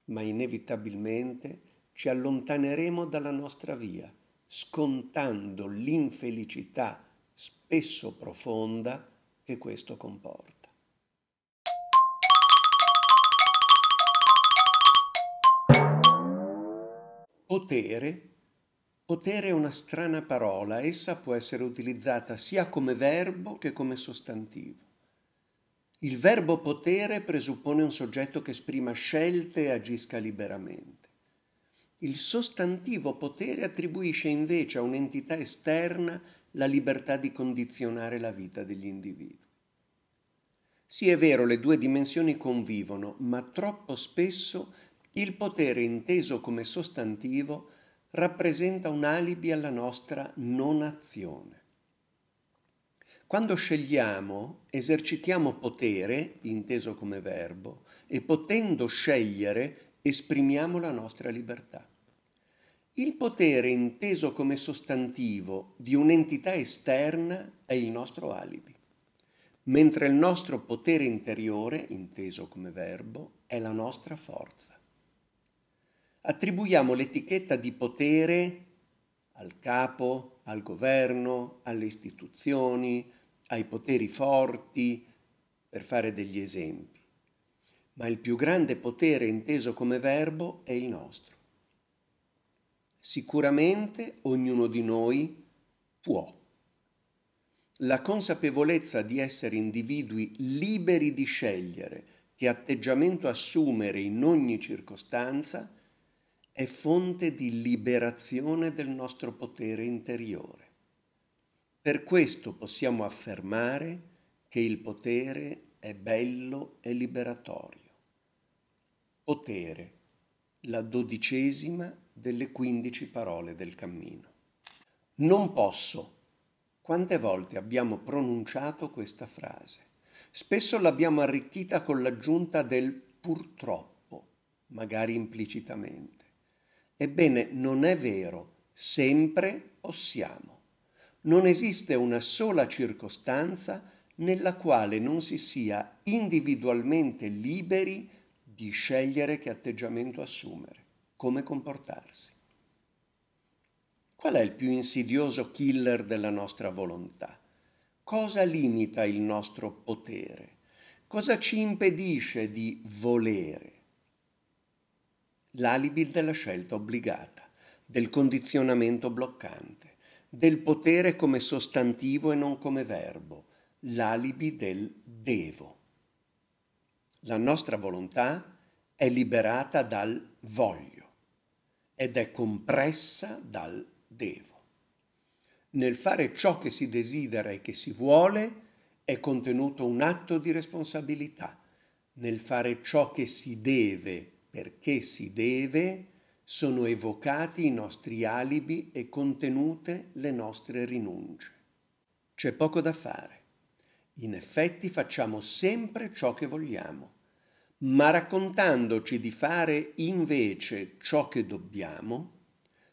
ma inevitabilmente ci allontaneremo dalla nostra via, scontando l'infelicità spesso profonda che questo comporta. Potere. Potere è una strana parola, essa può essere utilizzata sia come verbo che come sostantivo. Il verbo potere presuppone un soggetto che esprima scelte e agisca liberamente. Il sostantivo potere attribuisce invece a un'entità esterna la libertà di condizionare la vita degli individui. Sì è vero, le due dimensioni convivono, ma troppo spesso il potere inteso come sostantivo rappresenta un alibi alla nostra non azione. Quando scegliamo, esercitiamo potere, inteso come verbo, e potendo scegliere, esprimiamo la nostra libertà. Il potere inteso come sostantivo di un'entità esterna è il nostro alibi, mentre il nostro potere interiore, inteso come verbo, è la nostra forza attribuiamo l'etichetta di potere al capo, al governo, alle istituzioni, ai poteri forti, per fare degli esempi. Ma il più grande potere inteso come verbo è il nostro. Sicuramente ognuno di noi può. La consapevolezza di essere individui liberi di scegliere che atteggiamento assumere in ogni circostanza è fonte di liberazione del nostro potere interiore. Per questo possiamo affermare che il potere è bello e liberatorio. Potere, la dodicesima delle quindici parole del cammino. Non posso. Quante volte abbiamo pronunciato questa frase? Spesso l'abbiamo arricchita con l'aggiunta del purtroppo, magari implicitamente. Ebbene, non è vero, sempre ossiamo. Non esiste una sola circostanza nella quale non si sia individualmente liberi di scegliere che atteggiamento assumere, come comportarsi. Qual è il più insidioso killer della nostra volontà? Cosa limita il nostro potere? Cosa ci impedisce di volere? l'alibi della scelta obbligata, del condizionamento bloccante, del potere come sostantivo e non come verbo, l'alibi del devo. La nostra volontà è liberata dal voglio ed è compressa dal devo. Nel fare ciò che si desidera e che si vuole è contenuto un atto di responsabilità. Nel fare ciò che si deve perché si deve, sono evocati i nostri alibi e contenute le nostre rinunce. C'è poco da fare. In effetti facciamo sempre ciò che vogliamo, ma raccontandoci di fare invece ciò che dobbiamo,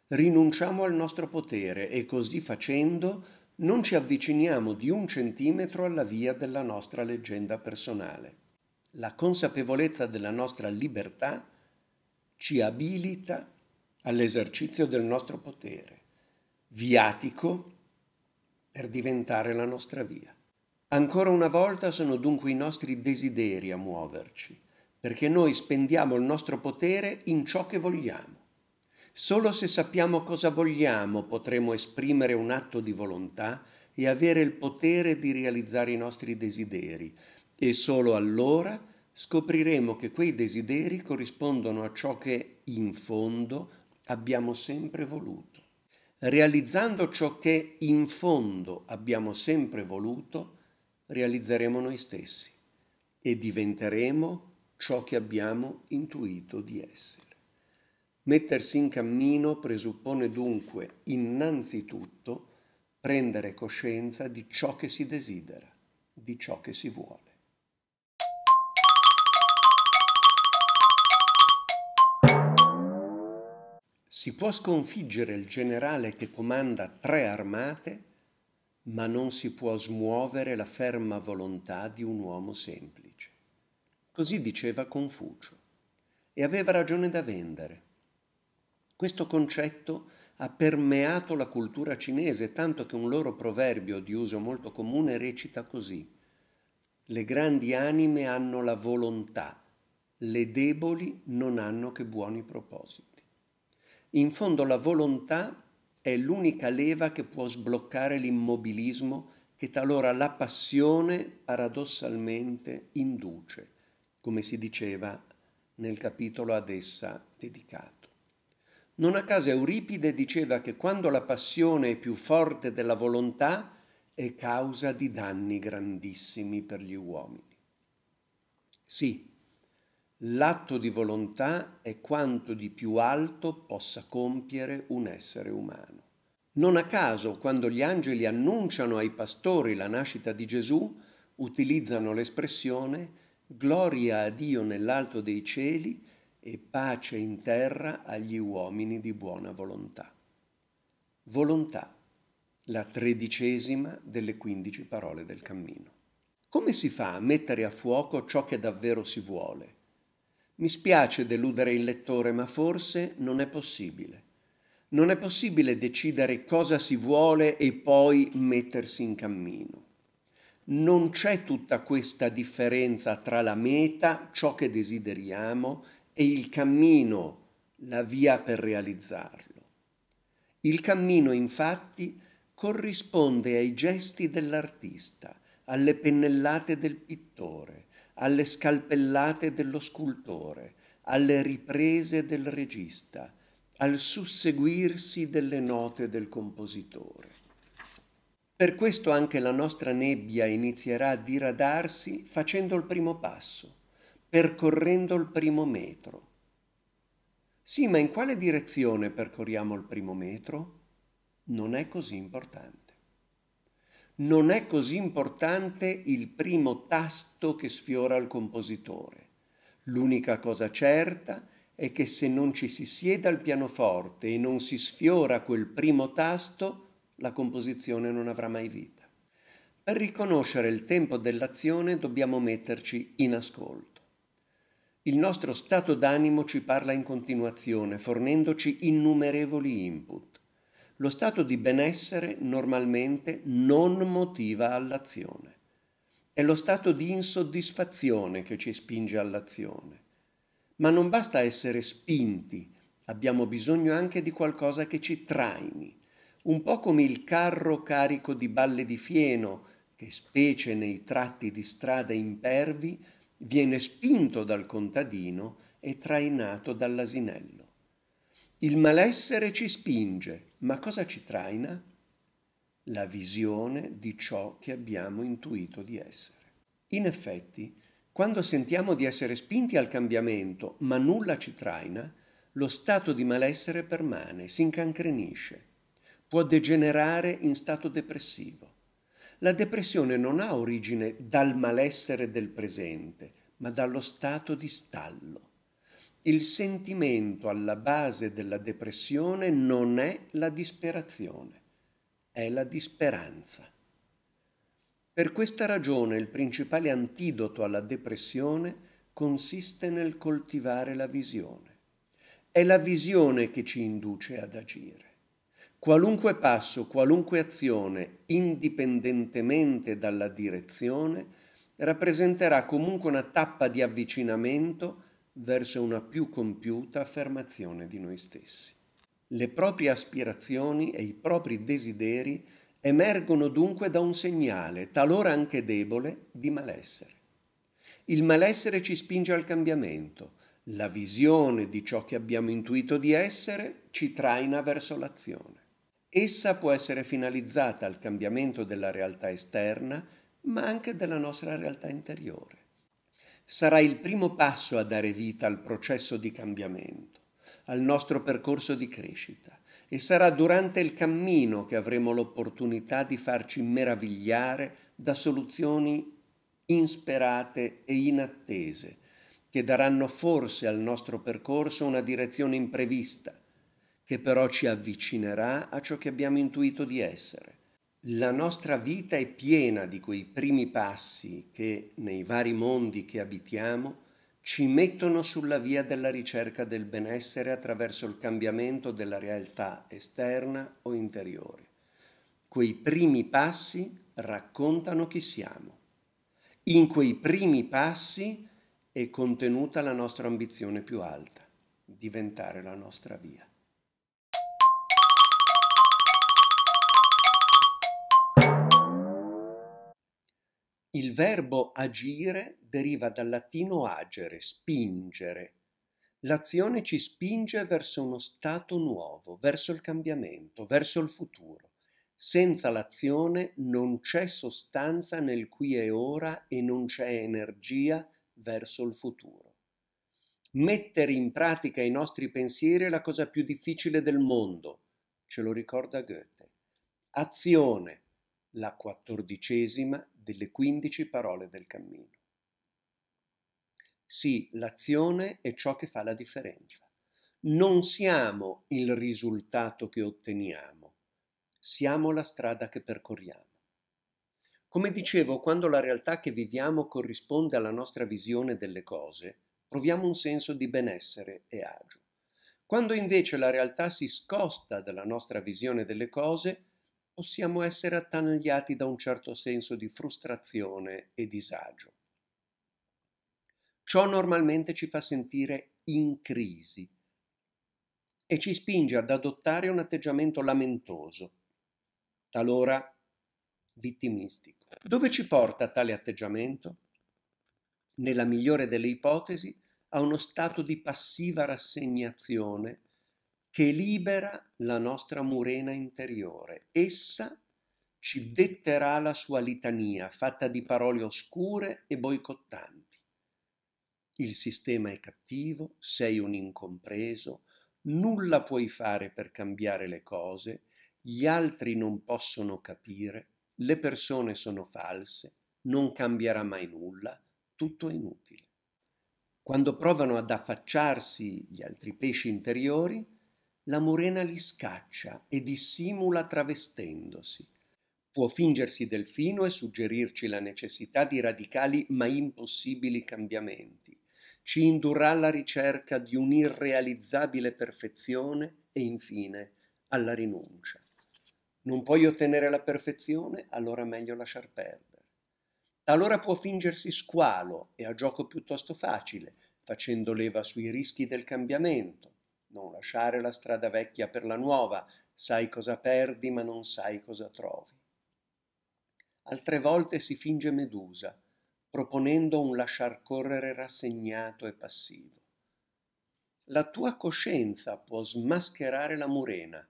rinunciamo al nostro potere e così facendo non ci avviciniamo di un centimetro alla via della nostra leggenda personale la consapevolezza della nostra libertà ci abilita all'esercizio del nostro potere, viatico per diventare la nostra via. Ancora una volta sono dunque i nostri desideri a muoverci, perché noi spendiamo il nostro potere in ciò che vogliamo. Solo se sappiamo cosa vogliamo potremo esprimere un atto di volontà e avere il potere di realizzare i nostri desideri, e solo allora scopriremo che quei desideri corrispondono a ciò che in fondo abbiamo sempre voluto. Realizzando ciò che in fondo abbiamo sempre voluto, realizzeremo noi stessi e diventeremo ciò che abbiamo intuito di essere. Mettersi in cammino presuppone dunque innanzitutto prendere coscienza di ciò che si desidera, di ciò che si vuole. Si può sconfiggere il generale che comanda tre armate, ma non si può smuovere la ferma volontà di un uomo semplice. Così diceva Confucio e aveva ragione da vendere. Questo concetto ha permeato la cultura cinese, tanto che un loro proverbio di uso molto comune recita così. Le grandi anime hanno la volontà, le deboli non hanno che buoni propositi. In fondo la volontà è l'unica leva che può sbloccare l'immobilismo che talora la passione paradossalmente induce, come si diceva nel capitolo ad essa dedicato. Non a caso Euripide diceva che quando la passione è più forte della volontà è causa di danni grandissimi per gli uomini. Sì, L'atto di volontà è quanto di più alto possa compiere un essere umano. Non a caso, quando gli angeli annunciano ai pastori la nascita di Gesù, utilizzano l'espressione gloria a Dio nell'alto dei cieli e pace in terra agli uomini di buona volontà. Volontà, la tredicesima delle quindici parole del cammino. Come si fa a mettere a fuoco ciò che davvero si vuole? Mi spiace deludere il lettore, ma forse non è possibile. Non è possibile decidere cosa si vuole e poi mettersi in cammino. Non c'è tutta questa differenza tra la meta, ciò che desideriamo, e il cammino, la via per realizzarlo. Il cammino, infatti, corrisponde ai gesti dell'artista, alle pennellate del pittore, alle scalpellate dello scultore, alle riprese del regista, al susseguirsi delle note del compositore. Per questo anche la nostra nebbia inizierà a diradarsi facendo il primo passo, percorrendo il primo metro. Sì, ma in quale direzione percorriamo il primo metro? Non è così importante non è così importante il primo tasto che sfiora il compositore. L'unica cosa certa è che se non ci si siede al pianoforte e non si sfiora quel primo tasto, la composizione non avrà mai vita. Per riconoscere il tempo dell'azione dobbiamo metterci in ascolto. Il nostro stato d'animo ci parla in continuazione, fornendoci innumerevoli input lo stato di benessere normalmente non motiva all'azione. È lo stato di insoddisfazione che ci spinge all'azione. Ma non basta essere spinti, abbiamo bisogno anche di qualcosa che ci traini, un po' come il carro carico di balle di fieno, che specie nei tratti di strada impervi, viene spinto dal contadino e trainato dall'asinello. Il malessere ci spinge, ma cosa ci traina? La visione di ciò che abbiamo intuito di essere. In effetti, quando sentiamo di essere spinti al cambiamento, ma nulla ci traina, lo stato di malessere permane, si incancrenisce, può degenerare in stato depressivo. La depressione non ha origine dal malessere del presente, ma dallo stato di stallo. Il sentimento alla base della depressione non è la disperazione, è la disperanza. Per questa ragione il principale antidoto alla depressione consiste nel coltivare la visione. È la visione che ci induce ad agire. Qualunque passo, qualunque azione, indipendentemente dalla direzione, rappresenterà comunque una tappa di avvicinamento verso una più compiuta affermazione di noi stessi. Le proprie aspirazioni e i propri desideri emergono dunque da un segnale, talora anche debole, di malessere. Il malessere ci spinge al cambiamento, la visione di ciò che abbiamo intuito di essere ci traina verso l'azione. Essa può essere finalizzata al cambiamento della realtà esterna, ma anche della nostra realtà interiore sarà il primo passo a dare vita al processo di cambiamento, al nostro percorso di crescita e sarà durante il cammino che avremo l'opportunità di farci meravigliare da soluzioni insperate e inattese che daranno forse al nostro percorso una direzione imprevista, che però ci avvicinerà a ciò che abbiamo intuito di essere. La nostra vita è piena di quei primi passi che, nei vari mondi che abitiamo, ci mettono sulla via della ricerca del benessere attraverso il cambiamento della realtà esterna o interiore. Quei primi passi raccontano chi siamo. In quei primi passi è contenuta la nostra ambizione più alta, diventare la nostra via. Il verbo agire deriva dal latino agere, spingere. L'azione ci spinge verso uno stato nuovo, verso il cambiamento, verso il futuro. Senza l'azione non c'è sostanza nel qui e ora e non c'è energia verso il futuro. Mettere in pratica i nostri pensieri è la cosa più difficile del mondo, ce lo ricorda Goethe. Azione, la quattordicesima delle quindici parole del cammino. Sì, l'azione è ciò che fa la differenza. Non siamo il risultato che otteniamo, siamo la strada che percorriamo. Come dicevo, quando la realtà che viviamo corrisponde alla nostra visione delle cose, proviamo un senso di benessere e agio. Quando invece la realtà si scosta dalla nostra visione delle cose, possiamo essere attanagliati da un certo senso di frustrazione e disagio. Ciò normalmente ci fa sentire in crisi e ci spinge ad adottare un atteggiamento lamentoso, talora vittimistico. Dove ci porta tale atteggiamento? Nella migliore delle ipotesi, a uno stato di passiva rassegnazione che libera la nostra murena interiore. Essa ci detterà la sua litania, fatta di parole oscure e boicottanti. Il sistema è cattivo, sei un incompreso, nulla puoi fare per cambiare le cose, gli altri non possono capire, le persone sono false, non cambierà mai nulla, tutto è inutile. Quando provano ad affacciarsi gli altri pesci interiori, la morena li scaccia e dissimula travestendosi. Può fingersi delfino e suggerirci la necessità di radicali ma impossibili cambiamenti. Ci indurrà alla ricerca di un'irrealizzabile perfezione e infine alla rinuncia. Non puoi ottenere la perfezione, allora meglio lasciar perdere. Allora può fingersi squalo e a gioco piuttosto facile, facendo leva sui rischi del cambiamento, non lasciare la strada vecchia per la nuova, sai cosa perdi ma non sai cosa trovi. Altre volte si finge Medusa, proponendo un lasciar correre rassegnato e passivo. La tua coscienza può smascherare la murena,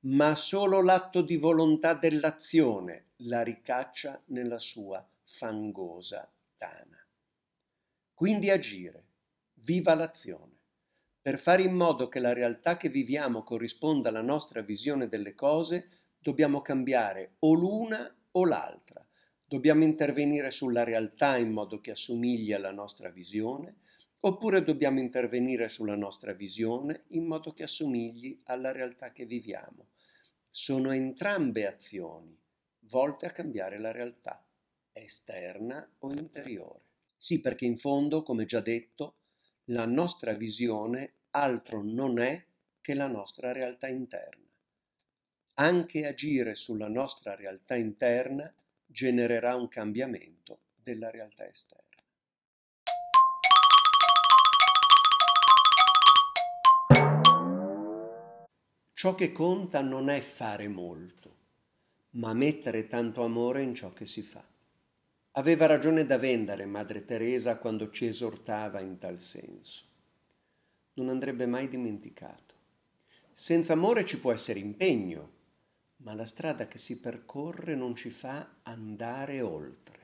ma solo l'atto di volontà dell'azione la ricaccia nella sua fangosa tana. Quindi agire, viva l'azione. Per fare in modo che la realtà che viviamo corrisponda alla nostra visione delle cose, dobbiamo cambiare o l'una o l'altra. Dobbiamo intervenire sulla realtà in modo che assomigli alla nostra visione, oppure dobbiamo intervenire sulla nostra visione in modo che assomigli alla realtà che viviamo. Sono entrambe azioni volte a cambiare la realtà, esterna o interiore. Sì, perché in fondo, come già detto, la nostra visione altro non è che la nostra realtà interna. Anche agire sulla nostra realtà interna genererà un cambiamento della realtà esterna. Ciò che conta non è fare molto, ma mettere tanto amore in ciò che si fa. Aveva ragione da vendere Madre Teresa quando ci esortava in tal senso non andrebbe mai dimenticato. Senza amore ci può essere impegno, ma la strada che si percorre non ci fa andare oltre,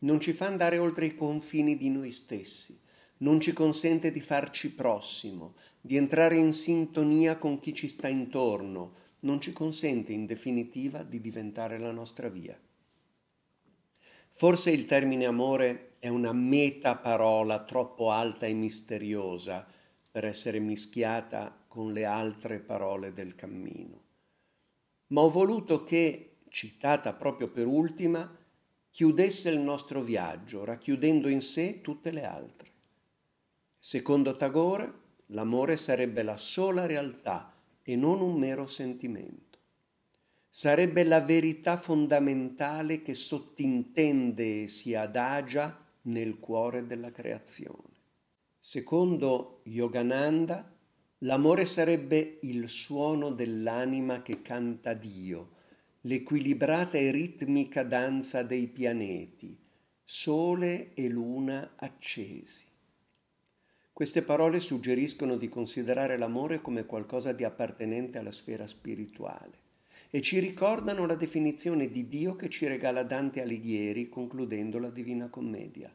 non ci fa andare oltre i confini di noi stessi, non ci consente di farci prossimo, di entrare in sintonia con chi ci sta intorno, non ci consente in definitiva di diventare la nostra via. Forse il termine amore è una metaparola troppo alta e misteriosa, per essere mischiata con le altre parole del cammino. Ma ho voluto che, citata proprio per ultima, chiudesse il nostro viaggio, racchiudendo in sé tutte le altre. Secondo Tagore, l'amore sarebbe la sola realtà e non un mero sentimento. Sarebbe la verità fondamentale che sottintende e si adagia nel cuore della creazione. Secondo Yogananda, l'amore sarebbe il suono dell'anima che canta Dio, l'equilibrata e ritmica danza dei pianeti, sole e luna accesi. Queste parole suggeriscono di considerare l'amore come qualcosa di appartenente alla sfera spirituale e ci ricordano la definizione di Dio che ci regala Dante Alighieri concludendo la Divina Commedia.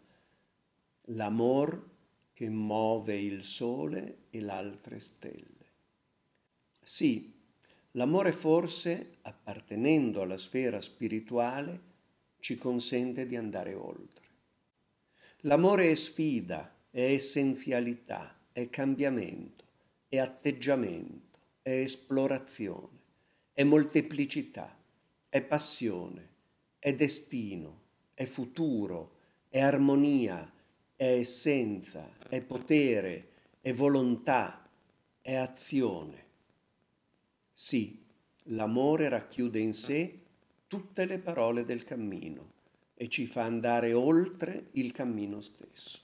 L'amor che muove il sole e l'altre stelle. Sì, l'amore forse, appartenendo alla sfera spirituale, ci consente di andare oltre. L'amore è sfida, è essenzialità, è cambiamento, è atteggiamento, è esplorazione, è molteplicità, è passione, è destino, è futuro, è armonia, è essenza, è potere, è volontà, è azione. Sì, l'amore racchiude in sé tutte le parole del cammino e ci fa andare oltre il cammino stesso.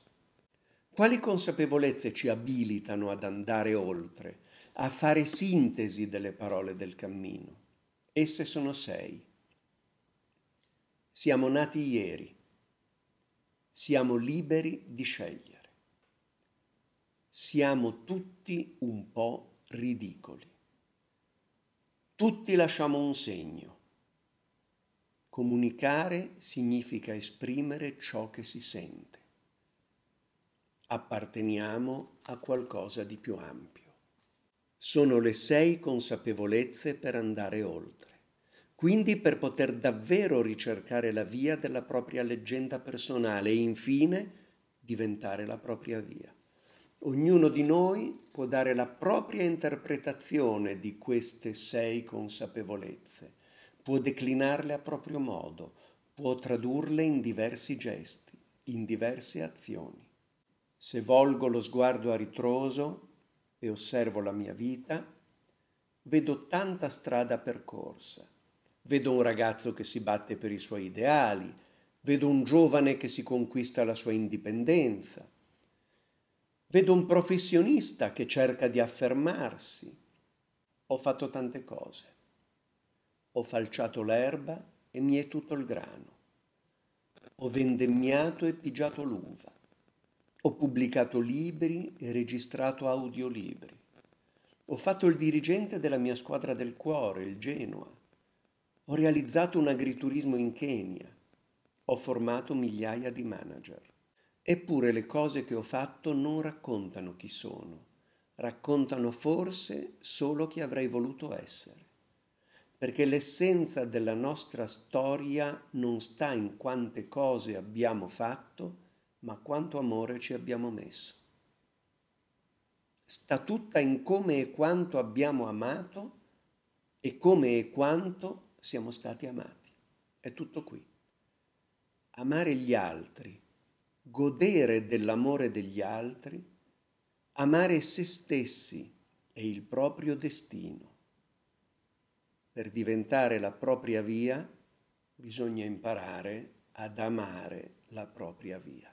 Quali consapevolezze ci abilitano ad andare oltre, a fare sintesi delle parole del cammino? Esse sono sei. Siamo nati ieri, siamo liberi di scegliere. Siamo tutti un po' ridicoli. Tutti lasciamo un segno. Comunicare significa esprimere ciò che si sente. Apparteniamo a qualcosa di più ampio. Sono le sei consapevolezze per andare oltre. Quindi per poter davvero ricercare la via della propria leggenda personale e infine diventare la propria via. Ognuno di noi può dare la propria interpretazione di queste sei consapevolezze, può declinarle a proprio modo, può tradurle in diversi gesti, in diverse azioni. Se volgo lo sguardo a ritroso e osservo la mia vita, vedo tanta strada percorsa, Vedo un ragazzo che si batte per i suoi ideali, vedo un giovane che si conquista la sua indipendenza, vedo un professionista che cerca di affermarsi. Ho fatto tante cose. Ho falciato l'erba e mi è tutto il grano. Ho vendemmiato e pigiato l'uva. Ho pubblicato libri e registrato audiolibri. Ho fatto il dirigente della mia squadra del cuore, il Genoa ho realizzato un agriturismo in Kenya. Ho formato migliaia di manager. Eppure le cose che ho fatto non raccontano chi sono. Raccontano forse solo chi avrei voluto essere. Perché l'essenza della nostra storia non sta in quante cose abbiamo fatto, ma quanto amore ci abbiamo messo. Sta tutta in come e quanto abbiamo amato e come e quanto siamo stati amati. È tutto qui. Amare gli altri, godere dell'amore degli altri, amare se stessi e il proprio destino. Per diventare la propria via bisogna imparare ad amare la propria via.